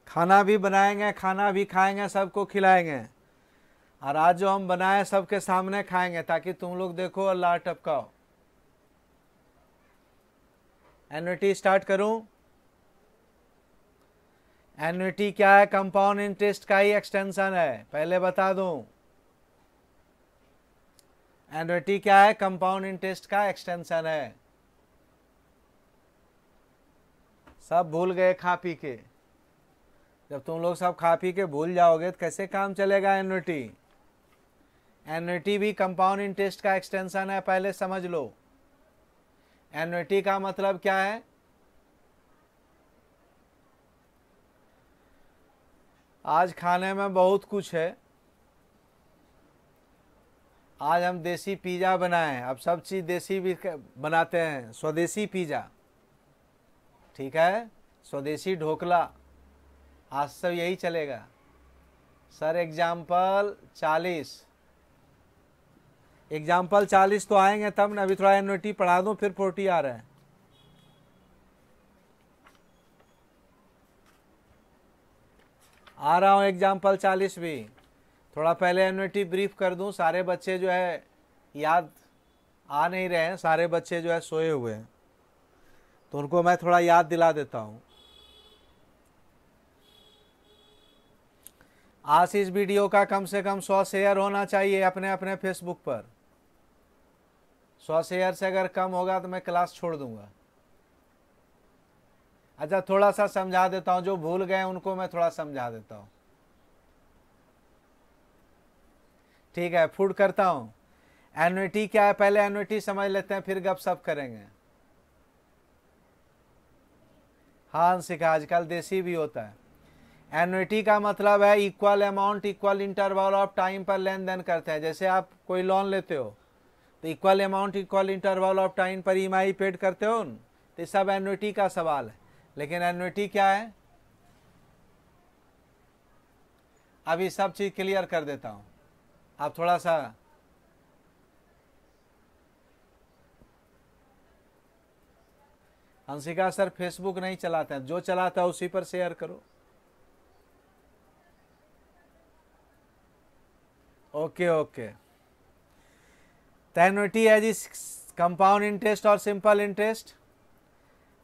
खाना भी बनाएंगे खाना भी खाएंगे सबको खिलाएंगे और आज जो हम बनाए सबके सामने खाएंगे ताकि तुम लोग देखो और लार टपकाओ एनुटी स्टार्ट करूं एनुटी क्या है कंपाउंड इंटरेस्ट का ही एक्सटेंशन है पहले बता दूं एनुटी क्या है कंपाउंड इंटरेस्ट का एक्सटेंशन है सब भूल गए खा पी के जब तुम लोग सब खा पी के भूल जाओगे तो कैसे काम चलेगा एनुटी एनुटी भी कंपाउंड इंटरेस्ट का एक्सटेंशन है पहले समझ लो एनुटी का मतलब क्या है आज खाने में बहुत कुछ है आज हम देसी पिज़्ज़ा बनाए अब सब चीज़ देसी भी बनाते हैं स्वदेशी पिज़्ज़ा ठीक है स्वदेशी ढोकला आज सब यही चलेगा सर एग्जाम्पल चालीस एग्जाम्पल चालीस तो आएंगे तब ना अभी थोड़ा एनुटी पढ़ा दो फिर फोर्टी आ रहे हैं आ रहा हूँ एग्जाम्पल चालीस भी थोड़ा पहले एनुटी ब्रीफ कर दूँ सारे बच्चे जो है याद आ नहीं रहे हैं सारे बच्चे जो है सोए हुए हैं तो उनको मैं थोड़ा याद दिला देता हूँ आज इस वीडियो का कम से कम सौ शेयर होना चाहिए अपने अपने फेसबुक पर सौ शेयर से अगर कम होगा तो मैं क्लास छोड़ दूंगा अच्छा थोड़ा सा समझा देता हूँ जो भूल गए उनको मैं थोड़ा समझा देता हूं ठीक है फूड करता हूं एनुटी क्या है पहले एनुटी समझ लेते हैं फिर गप सप करेंगे हाँ सिखा आजकल देसी भी होता है एनुटी का मतलब है equal amount equal interval of time पर लेन देन करते हैं जैसे आप कोई लोन लेते हो तो equal amount equal interval of time पर ई e पेड करते हो तो सब एनुटी का सवाल है लेकिन एनुटी क्या है अभी सब चीज़ क्लियर कर देता हूं आप थोड़ा सा अंशिका सर फेसबुक नहीं चलाते हैं जो चलाता है उसी पर शेयर करो ओके ओके The एज as कंपाउंड इंटरेस्ट और सिंपल इंटरेस्ट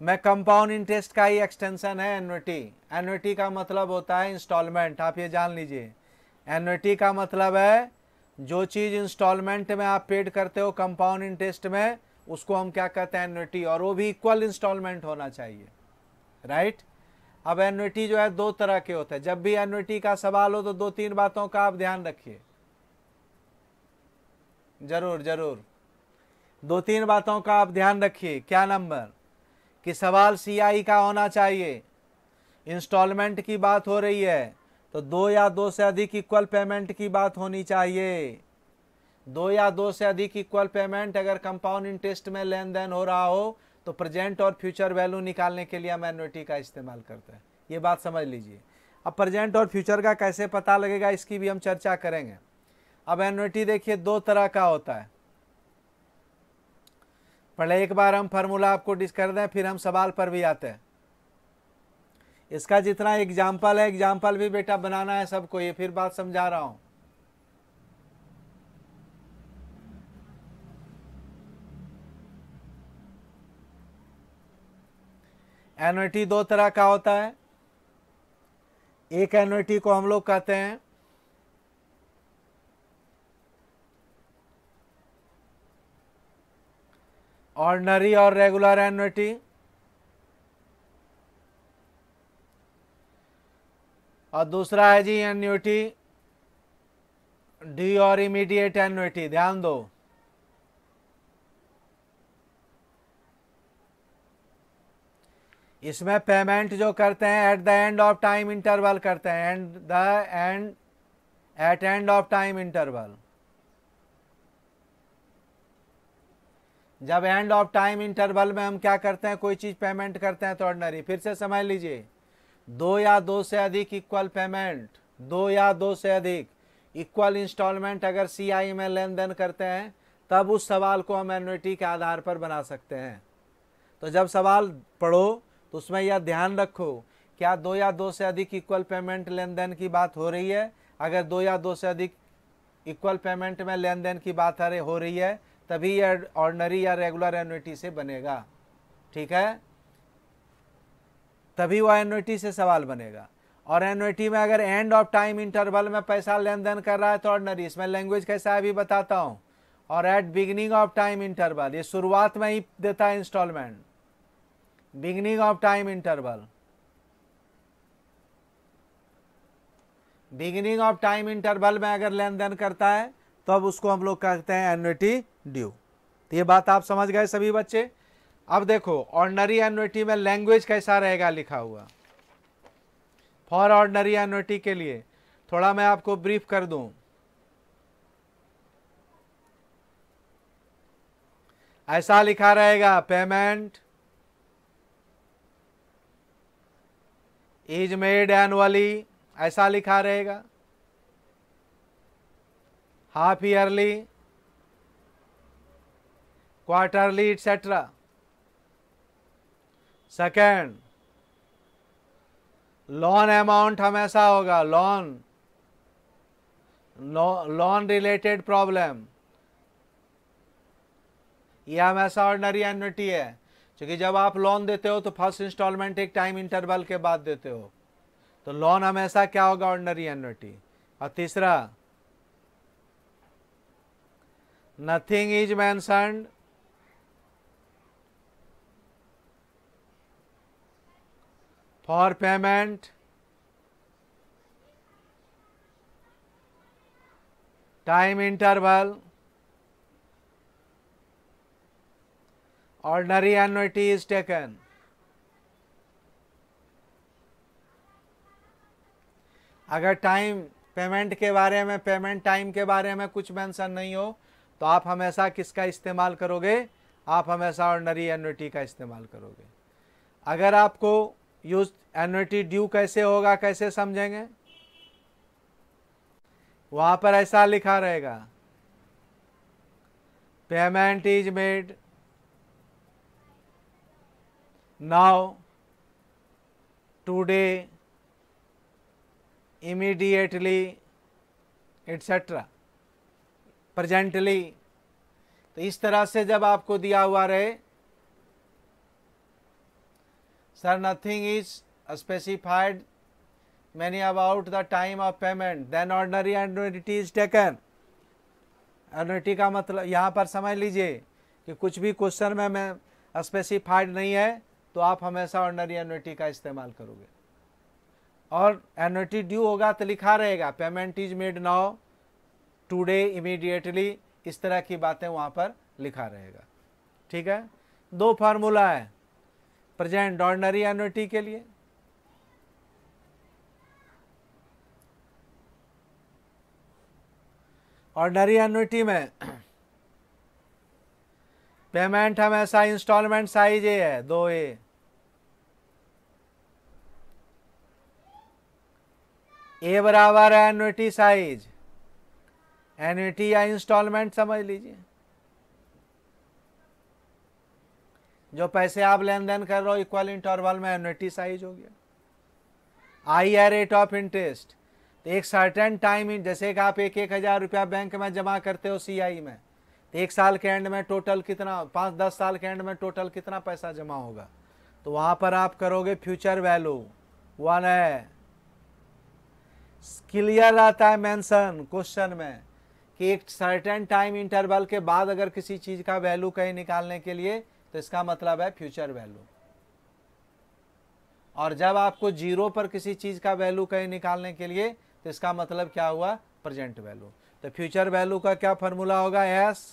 मैं कंपाउंड इंटरेस्ट का ही एक्सटेंशन है एनुटी एनुटी का मतलब होता है इंस्टॉलमेंट आप ये जान लीजिए एनुटी का मतलब है जो चीज़ इंस्टॉलमेंट में आप पेड करते हो कंपाउंड इंटरेस्ट में उसको हम क्या कहते हैं एनुटी और वो भी इक्वल इंस्टॉलमेंट होना चाहिए राइट right? अब एनुटी जो है दो तरह के होते हैं जब भी एनुटी का सवाल हो तो दो तीन बातों का आप ध्यान रखिए जरूर जरूर दो तीन बातों का आप ध्यान रखिए क्या नंबर कि सवाल सीआई का होना चाहिए इंस्टॉलमेंट की बात हो रही है तो दो या दो से अधिक इक्वल पेमेंट की बात होनी चाहिए दो या दो से अधिक इक्वल पेमेंट अगर कंपाउंड इंटरेस्ट में लेन देन हो रहा हो तो प्रेजेंट और फ्यूचर वैल्यू निकालने के लिए हम एनुटी का इस्तेमाल करते हैं ये बात समझ लीजिए अब प्रेजेंट और फ्यूचर का कैसे पता लगेगा इसकी भी हम चर्चा करेंगे अब एनुटी देखिए दो तरह का होता है पहले एक बार हम फार्मूला आपको डिस कर दें फिर हम सवाल पर भी आते हैं इसका जितना एग्जाम्पल है एग्जाम्पल भी बेटा बनाना है सबको ये फिर बात समझा रहा हूँ एनुटी दो तरह का होता है एक एनुटी को हम लोग कहते हैं ordinary or regular annuity. और दूसरा है जी एन्यूटी डी और इमीडिएट एन्यूटी ध्यान दो इसमें पेमेंट जो करते हैं at the end of time interval करते हैं end the end at end of time interval जब एंड ऑफ टाइम इंटरवल में हम क्या करते हैं कोई चीज़ पेमेंट करते हैं तो ऑर्डनरी फिर से समझ लीजिए दो या दो से अधिक इक्वल पेमेंट दो या दो से अधिक इक्वल इंस्टॉलमेंट अगर सीआई में लेन देन करते हैं तब उस सवाल को हम एनुटी के आधार पर बना सकते हैं तो जब सवाल पढ़ो तो उसमें यह ध्यान रखो क्या दो या दो से अधिक इक्वल पेमेंट लेन देन की बात हो रही है अगर दो या दो से अधिक इक्वल पेमेंट में लेन देन की बात हो रही है तभी यह ऑर्डनरी या रेगुलर एनुटी से बनेगा ठीक है तभी वह एनुटी से सवाल बनेगा और एनुटी में अगर एंड ऑफ टाइम इंटरवल में पैसा लेन देन कर रहा है तो ऑर्डनरी इसमें लैंग्वेज कैसा है भी बताता हूँ और at beginning of time interval ये शुरुआत में ही देता है instalment beginning of time interval beginning of time interval में अगर लेन देन करता है तो अब उसको हम लोग कहते हैं एनुटी ड्यू तो ये बात आप समझ गए सभी बच्चे अब देखो ऑर्डनरी एनुटी में लैंग्वेज कैसा रहेगा लिखा हुआ फॉर ऑर्डनरी एनुटी के लिए थोड़ा मैं आपको ब्रीफ कर दूं ऐसा लिखा रहेगा पेमेंट इज मेड एनुअली ऐसा लिखा रहेगा half yearly quarterly, etc. Second, loan amount हमेशा होगा loan loan related problem यह हमेशा ऑर्डनरी एनुटी है क्योंकि जब आप लोन देते हो तो फर्स्ट इंस्टॉलमेंट एक टाइम इंटरवल के बाद देते हो तो लोन हमेशा क्या होगा ऑर्डनरी एनुटी और तीसरा nothing is mentioned for payment time interval ordinary annuity is taken अगर टाइम पेमेंट के बारे में पेमेंट टाइम के बारे में कुछ मेंशन नहीं हो तो आप हमेशा किसका इस्तेमाल करोगे आप हमेशा ऑर्डनरी एनुटी का इस्तेमाल करोगे अगर आपको यूज एनुटी ड्यू कैसे होगा कैसे समझेंगे वहां पर ऐसा लिखा रहेगा payment is made now today immediately etcetera presently तो इस तरह से जब आपको दिया हुआ रहे Sir, nothing is specified many about the time of payment. Then ordinary annuity is taken. annuity ka matlab yahan par samajh lijiye ki kuch bhi question mein main specified nahi hai to aap hamesha ordinary annuity ka istemal karoge और annuity due होगा तो लिखा रहेगा payment is made now today immediately इस तरह की बातें वहां पर लिखा रहेगा ठीक है दो फार्मूला है प्रेजेंट ऑर्डनरी एनुटी के लिए ऑर्डनरी एनुटी में पेमेंट हमेशा इंस्टॉलमेंट साइज ए है दो ए ए बराबर है एनुटी साइज एनुटी या इंस्टॉलमेंट समझ लीजिए जो पैसे आप लेन देन कर रहे हो इक्वल इंटरवल में एनुटी साइज हो गया I R rate of interest तो एक सर्टेन टाइम जैसे कि आप एक एक हज़ार रुपया बैंक में जमा करते हो सीआई में तो एक साल के एंड में टोटल कितना पाँच दस साल के एंड में टोटल कितना पैसा जमा होगा तो वहाँ पर आप करोगे फ्यूचर वैल्यू वन है क्लियर आता है मेंशन क्वेश्चन में कि एक सर्टेन टाइम इंटरवल के बाद अगर किसी चीज़ का वैल्यू कहीं निकालने के लिए तो इसका मतलब है फ्यूचर वैल्यू और जब आपको जीरो पर किसी चीज़ का वैल्यू कहीं निकालने के लिए तो इसका मतलब क्या हुआ प्रेजेंट वैल्यू तो फ्यूचर वैल्यू का क्या फॉर्मूला होगा एस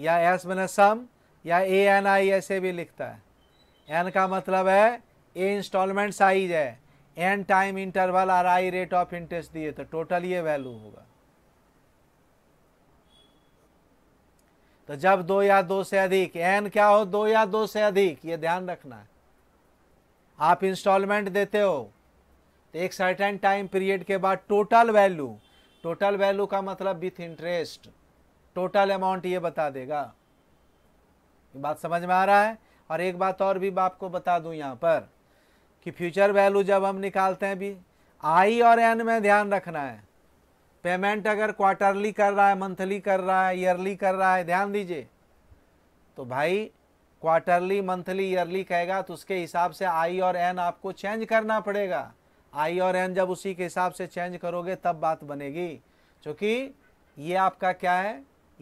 या एस मैंने सम या ए एन आई ऐसे भी लिखता है एन का मतलब है ए इंस्टॉलमेंट साइज है एन टाइम इंटरवल और आई रेट ऑफ इंटरेस्ट दिए तो टोटल ये वैल्यू होगा तो जब दो या दो से अधिक एन क्या हो दो या दो से अधिक ये ध्यान रखना है आप इंस्टॉलमेंट देते हो तो एक सर्टेन टाइम पीरियड के बाद टोटल वैल्यू टोटल वैल्यू का मतलब विथ इंटरेस्ट टोटल अमाउंट ये बता देगा ये बात समझ में आ रहा है और एक बात और भी आपको बता दूं यहाँ पर कि फ्यूचर वैल्यू जब हम निकालते हैं भी आई और एन में ध्यान रखना है पेमेंट अगर क्वार्टरली कर रहा है मंथली कर रहा है ईयरली कर रहा है ध्यान दीजिए तो भाई क्वार्टरली मंथली ईयरली कहेगा तो उसके हिसाब से आई और एन आपको चेंज करना पड़ेगा आई और एन जब उसी के हिसाब से चेंज करोगे तब बात बनेगी क्योंकि ये आपका क्या है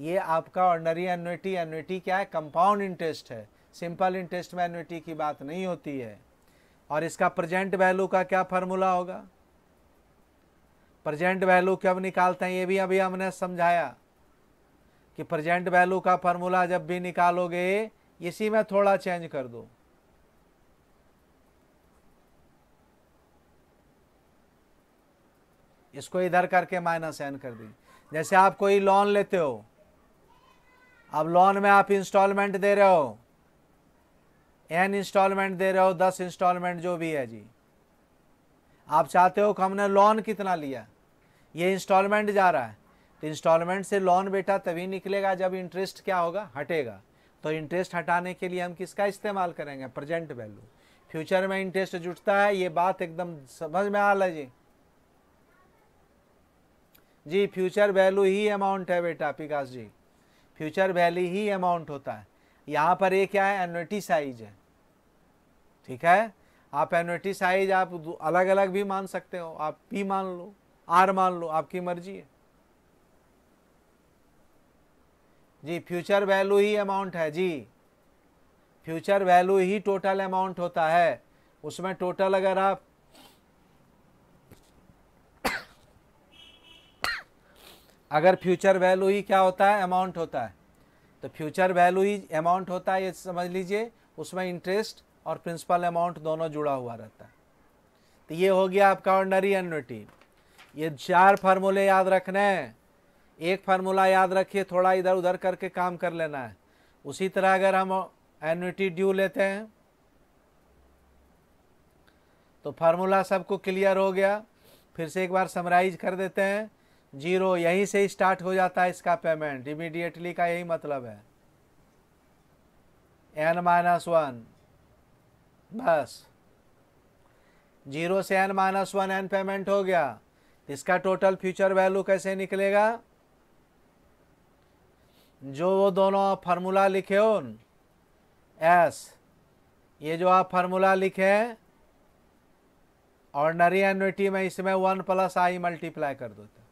ये आपका ऑर्डनरी एनुटी एनुटी क्या है कंपाउंड इंटरेस्ट है सिंपल इंटरेस्ट में एनुटी की बात नहीं होती है और इसका प्रेजेंट वैल्यू का क्या फार्मूला होगा प्रेजेंट वैल्यू कब निकालते हैं ये भी अभी हमने समझाया कि प्रेजेंट वैल्यू का फॉर्मूला जब भी निकालोगे इसी में थोड़ा चेंज कर दो इसको इधर करके माइनस एन कर दी जैसे आप कोई लोन लेते हो अब लोन में आप इंस्टॉलमेंट दे रहे हो एन इंस्टॉलमेंट दे रहे हो दस इंस्टॉलमेंट जो भी है जी आप चाहते हो कि हमने लोन कितना लिया ये इंस्टॉलमेंट जा रहा है तो इंस्टॉलमेंट से लोन बेटा तभी निकलेगा जब इंटरेस्ट क्या होगा हटेगा तो इंटरेस्ट हटाने के लिए हम किसका इस्तेमाल करेंगे प्रेजेंट वैल्यू फ्यूचर में इंटरेस्ट जुटता है ये बात एकदम समझ में आ रहा जी जी फ्यूचर वैल्यू ही अमाउंट है बेटा विकास जी फ्यूचर वैल्यू ही अमाउंट होता है यहाँ पर ये क्या है एनुटी साइज है ठीक है आप एनुटी साइज आप अलग अलग भी मान सकते हो आप पी मान लो आर मान लो आपकी मर्जी है जी फ्यूचर वैल्यू ही अमाउंट है जी फ्यूचर वैल्यू ही टोटल अमाउंट होता है उसमें टोटल अगर आप अगर फ्यूचर वैल्यू ही क्या होता है अमाउंट होता है तो फ्यूचर वैल्यू ही अमाउंट होता है ये समझ लीजिए उसमें इंटरेस्ट और प्रिंसिपल अमाउंट दोनों जुड़ा हुआ रहता है तो ये हो गया आपका ऑर्डनरी एनुटी ये चार फार्मूले याद रखने हैं एक फार्मूला याद रखिए थोड़ा इधर उधर करके काम कर लेना है उसी तरह अगर हम एनुटी ड्यू लेते हैं तो फार्मूला सबको क्लियर हो गया फिर से एक बार समराइज कर देते हैं जीरो यहीं से ही स्टार्ट हो जाता है इसका पेमेंट इमीडिएटली का यही मतलब है एन माइनस वन बस जीरो से N minus one N payment हो गया इसका टोटल फ्यूचर वैल्यू कैसे निकलेगा जो वो दोनों फार्मूला लिखे हो एस ये जो आप फार्मूला लिखे हैं ऑर्डनरी एनुटी में इसमें वन प्लस आई मल्टीप्लाई कर देते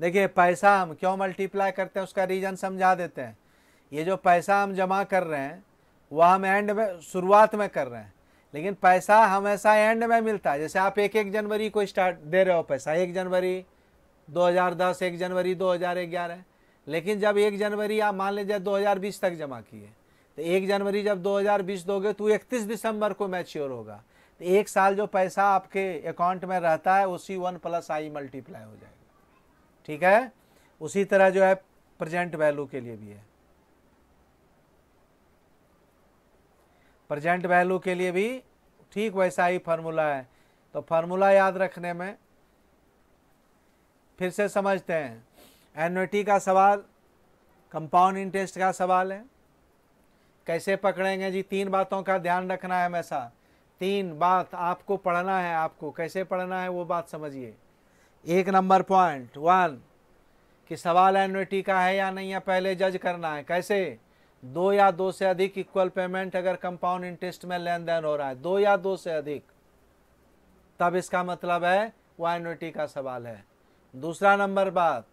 देखिए पैसा हम क्यों मल्टीप्लाई करते हैं उसका रीज़न समझा देते हैं ये जो पैसा हम जमा कर रहे हैं वह हम एंड में शुरुआत में कर रहे हैं लेकिन पैसा हमेशा एंड में मिलता है जैसे आप एक एक जनवरी को स्टार्ट दे रहे हो पैसा एक जनवरी 2010 एक जनवरी 2011 लेकिन जब एक जनवरी आप मान लीजिए 2020 तक जमा किए तो एक जनवरी जब 2020 दोगे तो इकतीस दिसंबर को मैच्योर होगा तो एक साल जो पैसा आपके अकाउंट में रहता है उसी वन प्लस आई मल्टीप्लाई हो जाएगा ठीक है उसी तरह जो है प्रेजेंट वैल्यू के लिए भी है प्रजेंट वैल्यू के लिए भी ठीक वैसा ही फार्मूला है तो फार्मूला याद रखने में फिर से समझते हैं एनुटी का सवाल कंपाउंड इंटरेस्ट का सवाल है कैसे पकड़ेंगे जी तीन बातों का ध्यान रखना है हमेशा तीन बात आपको पढ़ना है आपको कैसे पढ़ना है वो बात समझिए एक नंबर पॉइंट वन कि सवाल एनुटी का है या नहीं है पहले जज करना है कैसे दो या दो से अधिक इक्वल पेमेंट अगर कंपाउंड इंटरेस्ट में लेन देन हो रहा है दो या दो से अधिक तब इसका मतलब है वो एनुटी का सवाल है दूसरा नंबर बात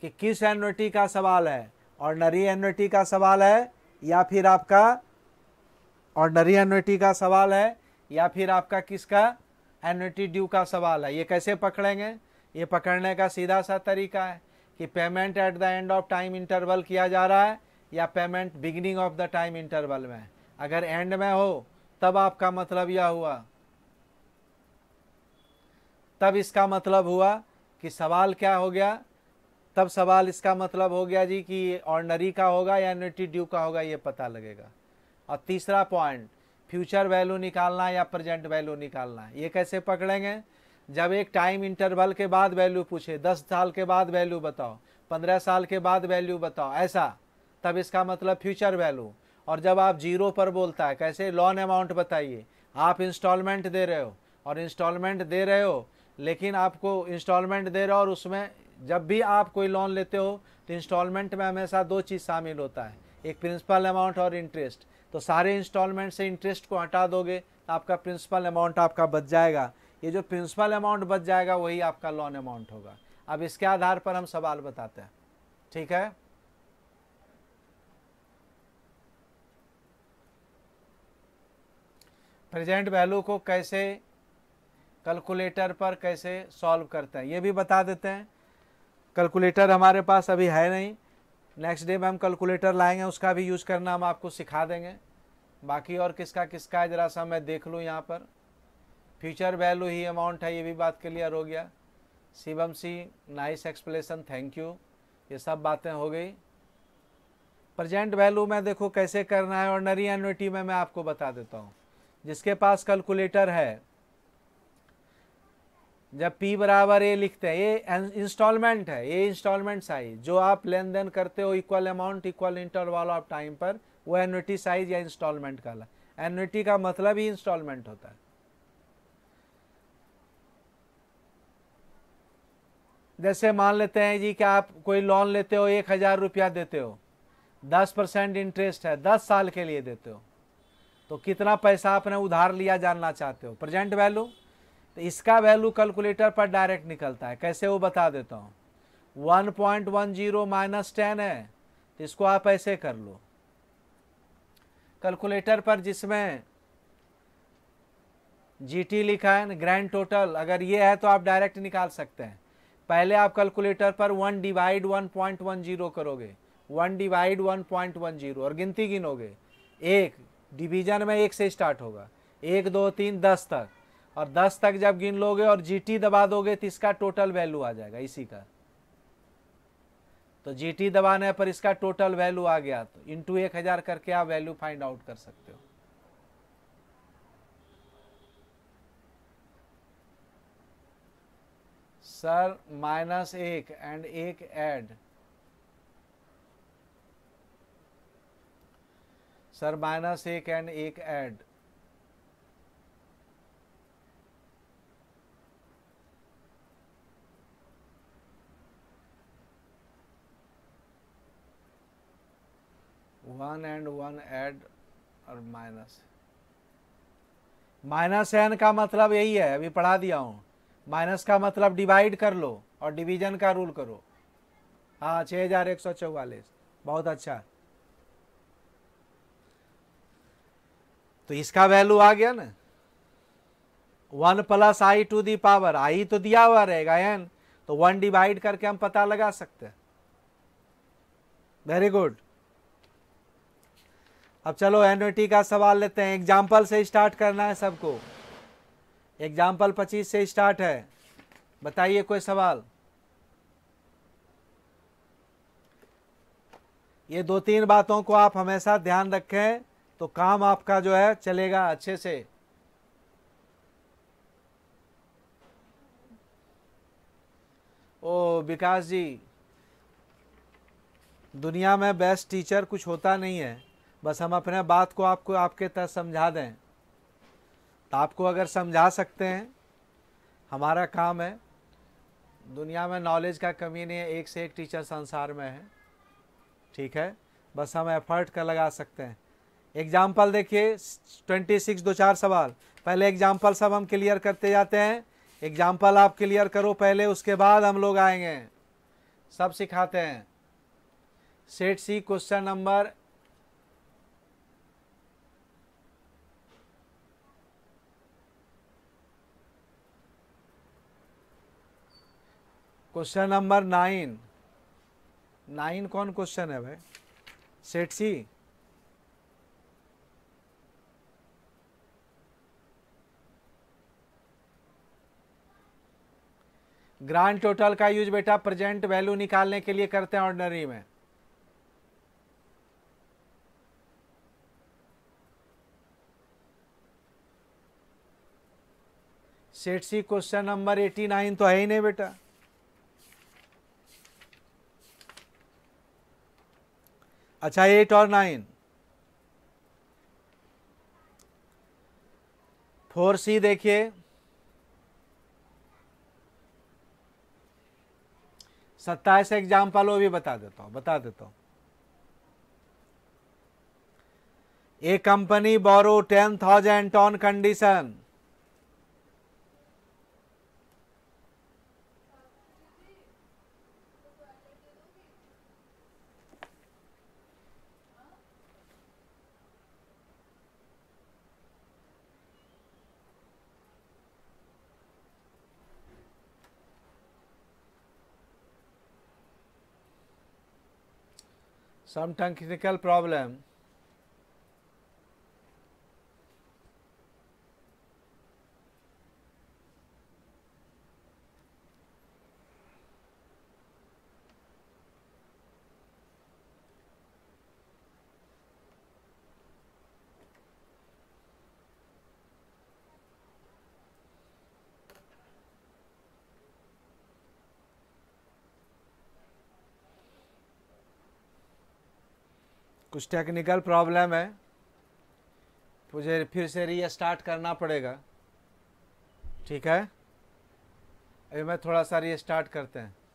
कि किस एनुटी का सवाल है ऑर्डनरी एनुटी का सवाल है या फिर आपका ऑर्डनरी एनुटी का सवाल है या फिर आपका किसका एनुटी ड्यू का सवाल है ये कैसे पकड़ेंगे ये पकड़ने का सीधा सा तरीका है कि payment at the end of time interval किया जा रहा है या payment beginning of the time interval में अगर एंड में हो तब आपका मतलब यह हुआ तब इसका मतलब हुआ कि सवाल क्या हो गया तब सवाल इसका मतलब हो गया जी कि ऑर्डनरी का होगा या एनुटी ड्यू का होगा ये पता लगेगा और तीसरा पॉइंट फ्यूचर वैल्यू निकालना या प्रेजेंट वैल्यू निकालना ये कैसे पकड़ेंगे जब एक टाइम इंटरवल के बाद वैल्यू पूछे दस साल के बाद वैल्यू बताओ पंद्रह साल के बाद वैल्यू बताओ ऐसा तब इसका मतलब फ्यूचर वैल्यू और जब आप जीरो पर बोलता है कैसे लोन अमाउंट बताइए आप इंस्टॉलमेंट दे रहे हो और इंस्टॉलमेंट दे रहे हो लेकिन आपको इंस्टॉलमेंट दे रहे हो और उसमें जब भी आप कोई लोन लेते हो तो इंस्टॉलमेंट में हमेशा दो चीज़ शामिल होता है एक प्रिंसिपल अमाउंट और इंटरेस्ट तो सारे इंस्टॉलमेंट से इंटरेस्ट को हटा दोगे तो आपका प्रिंसिपल अमाउंट आपका बच जाएगा ये जो प्रिंसिपल अमाउंट बच जाएगा वही आपका लोन अमाउंट होगा अब इसके आधार पर हम सवाल बताते हैं ठीक है प्रेजेंट वैल्यू को कैसे कैलकुलेटर पर कैसे सॉल्व करते हैं ये भी बता देते हैं कैलकुलेटर हमारे पास अभी है नहीं नेक्स्ट डे में हम कैलकुलेटर लाएंगे उसका भी यूज़ करना हम आपको सिखा देंगे बाकी और किसका किसका है ज़रा सा मैं देख लूँ यहाँ पर फ्यूचर वैल्यू ही अमाउंट है ये भी बात क्लियर हो गया शिवम सी नाइस एक्सप्लेसन थैंक यू ये सब बातें हो गई प्रजेंट वैल्यू में देखो कैसे करना है और नरी एनविटी में मैं आपको बता देता हूँ जिसके पास कैलकुलेटर है जब P बराबर ए लिखते हैं ये इंस्टॉलमेंट है ये इंस्टॉलमेंट साइज जो आप लेन देन करते हो equal amount equal interval of time पर वो एनविटी साइज या इंस्टॉलमेंट का एनविटी का मतलब ही इंस्टॉलमेंट होता है जैसे मान लेते हैं जी कि आप कोई लोन लेते हो एक हज़ार रुपया देते हो दस परसेंट इंटरेस्ट है दस साल के लिए देते हो तो कितना पैसा आपने उधार लिया जानना चाहते हो प्रेजेंट वैल्यू तो इसका वैल्यू कैलकुलेटर पर डायरेक्ट निकलता है कैसे वो बता देता हूँ one point one zero minus ten है तो इसको आप ऐसे कर लो कैलकुलेटर पर जिसमें जीटी लिखा है ग्रैंड टोटल अगर ये है तो आप डायरेक्ट निकाल सकते हैं पहले आप कैलकुलेटर पर one divide one point one zero करोगे one divide one point one zero और गिनती गिनोगे एक डिवीजन में एक से स्टार्ट होगा एक दो तीन दस तक और दस तक जब गिन लोगे और जीटी दबा दोगे तो इसका टोटल वैल्यू आ जाएगा इसी का तो जीटी दबाने पर इसका टोटल वैल्यू आ गया तो टू एक हज़ार करके आप वैल्यू फाइंड आउट कर सकते हो सर माइनस एक एंड एक ऐड सर माइनस एक एंड एक add one and one add और माइनस माइनस एन का मतलब यही है अभी पढ़ा दिया हूं माइनस का मतलब डिवाइड कर लो और डिवीजन का रूल करो हाँ छः हजार एक सौ चौवालीस बहुत अच्छा तो इसका वैल्यू आ गया ना one plus I to the power I तो दिया हुआ रहेगा एन तो वन डिवाइड करके हम पता लगा सकते हैं वेरी गुड अब चलो टी का सवाल लेते हैं एग्जाम्पल से स्टार्ट करना है सबको एग्जाम्पल 25 से स्टार्ट है बताइए कोई सवाल ये दो तीन बातों को आप हमेशा ध्यान रखें तो काम आपका जो है चलेगा अच्छे से ओ विकास जी दुनिया में बेस्ट टीचर कुछ होता नहीं है बस हम अपने बात को आपको आपके तहत समझा दें तो आपको अगर समझा सकते हैं हमारा काम है दुनिया में नॉलेज का कमी नहीं है एक से एक टीचर संसार में है ठीक है बस हम एफर्ट का लगा सकते हैं एग्जाम्पल देखिए ट्वेंटी सिक्स दो चार सवाल पहले एग्जाम्पल सब हम क्लियर करते जाते हैं एग्जाम्पल आप क्लियर करो पहले उसके बाद हम लोग आएंगे सब सिखाते हैं set C question number question number nine nine कौन क्वेश्चन है भाई सेट सी ग्रांड टोटल का यूज बेटा प्रेजेंट वैल्यू निकालने के लिए करते हैं ऑर्डनरी में set C question number eighty nine तो है ही नहीं बेटा अच्छा एट और नाइन फोर सी देखिए सत्ताईस एग्जाम्पल वो भी बता देता हूं बता देता हूं a company borrow ten thousand on condition some technical problem कुछ टेक्निकल प्रॉब्लम है मुझे फिर से री स्टार्ट करना पड़ेगा ठीक है अभी मैं थोड़ा सा री स्टार्ट करते हैं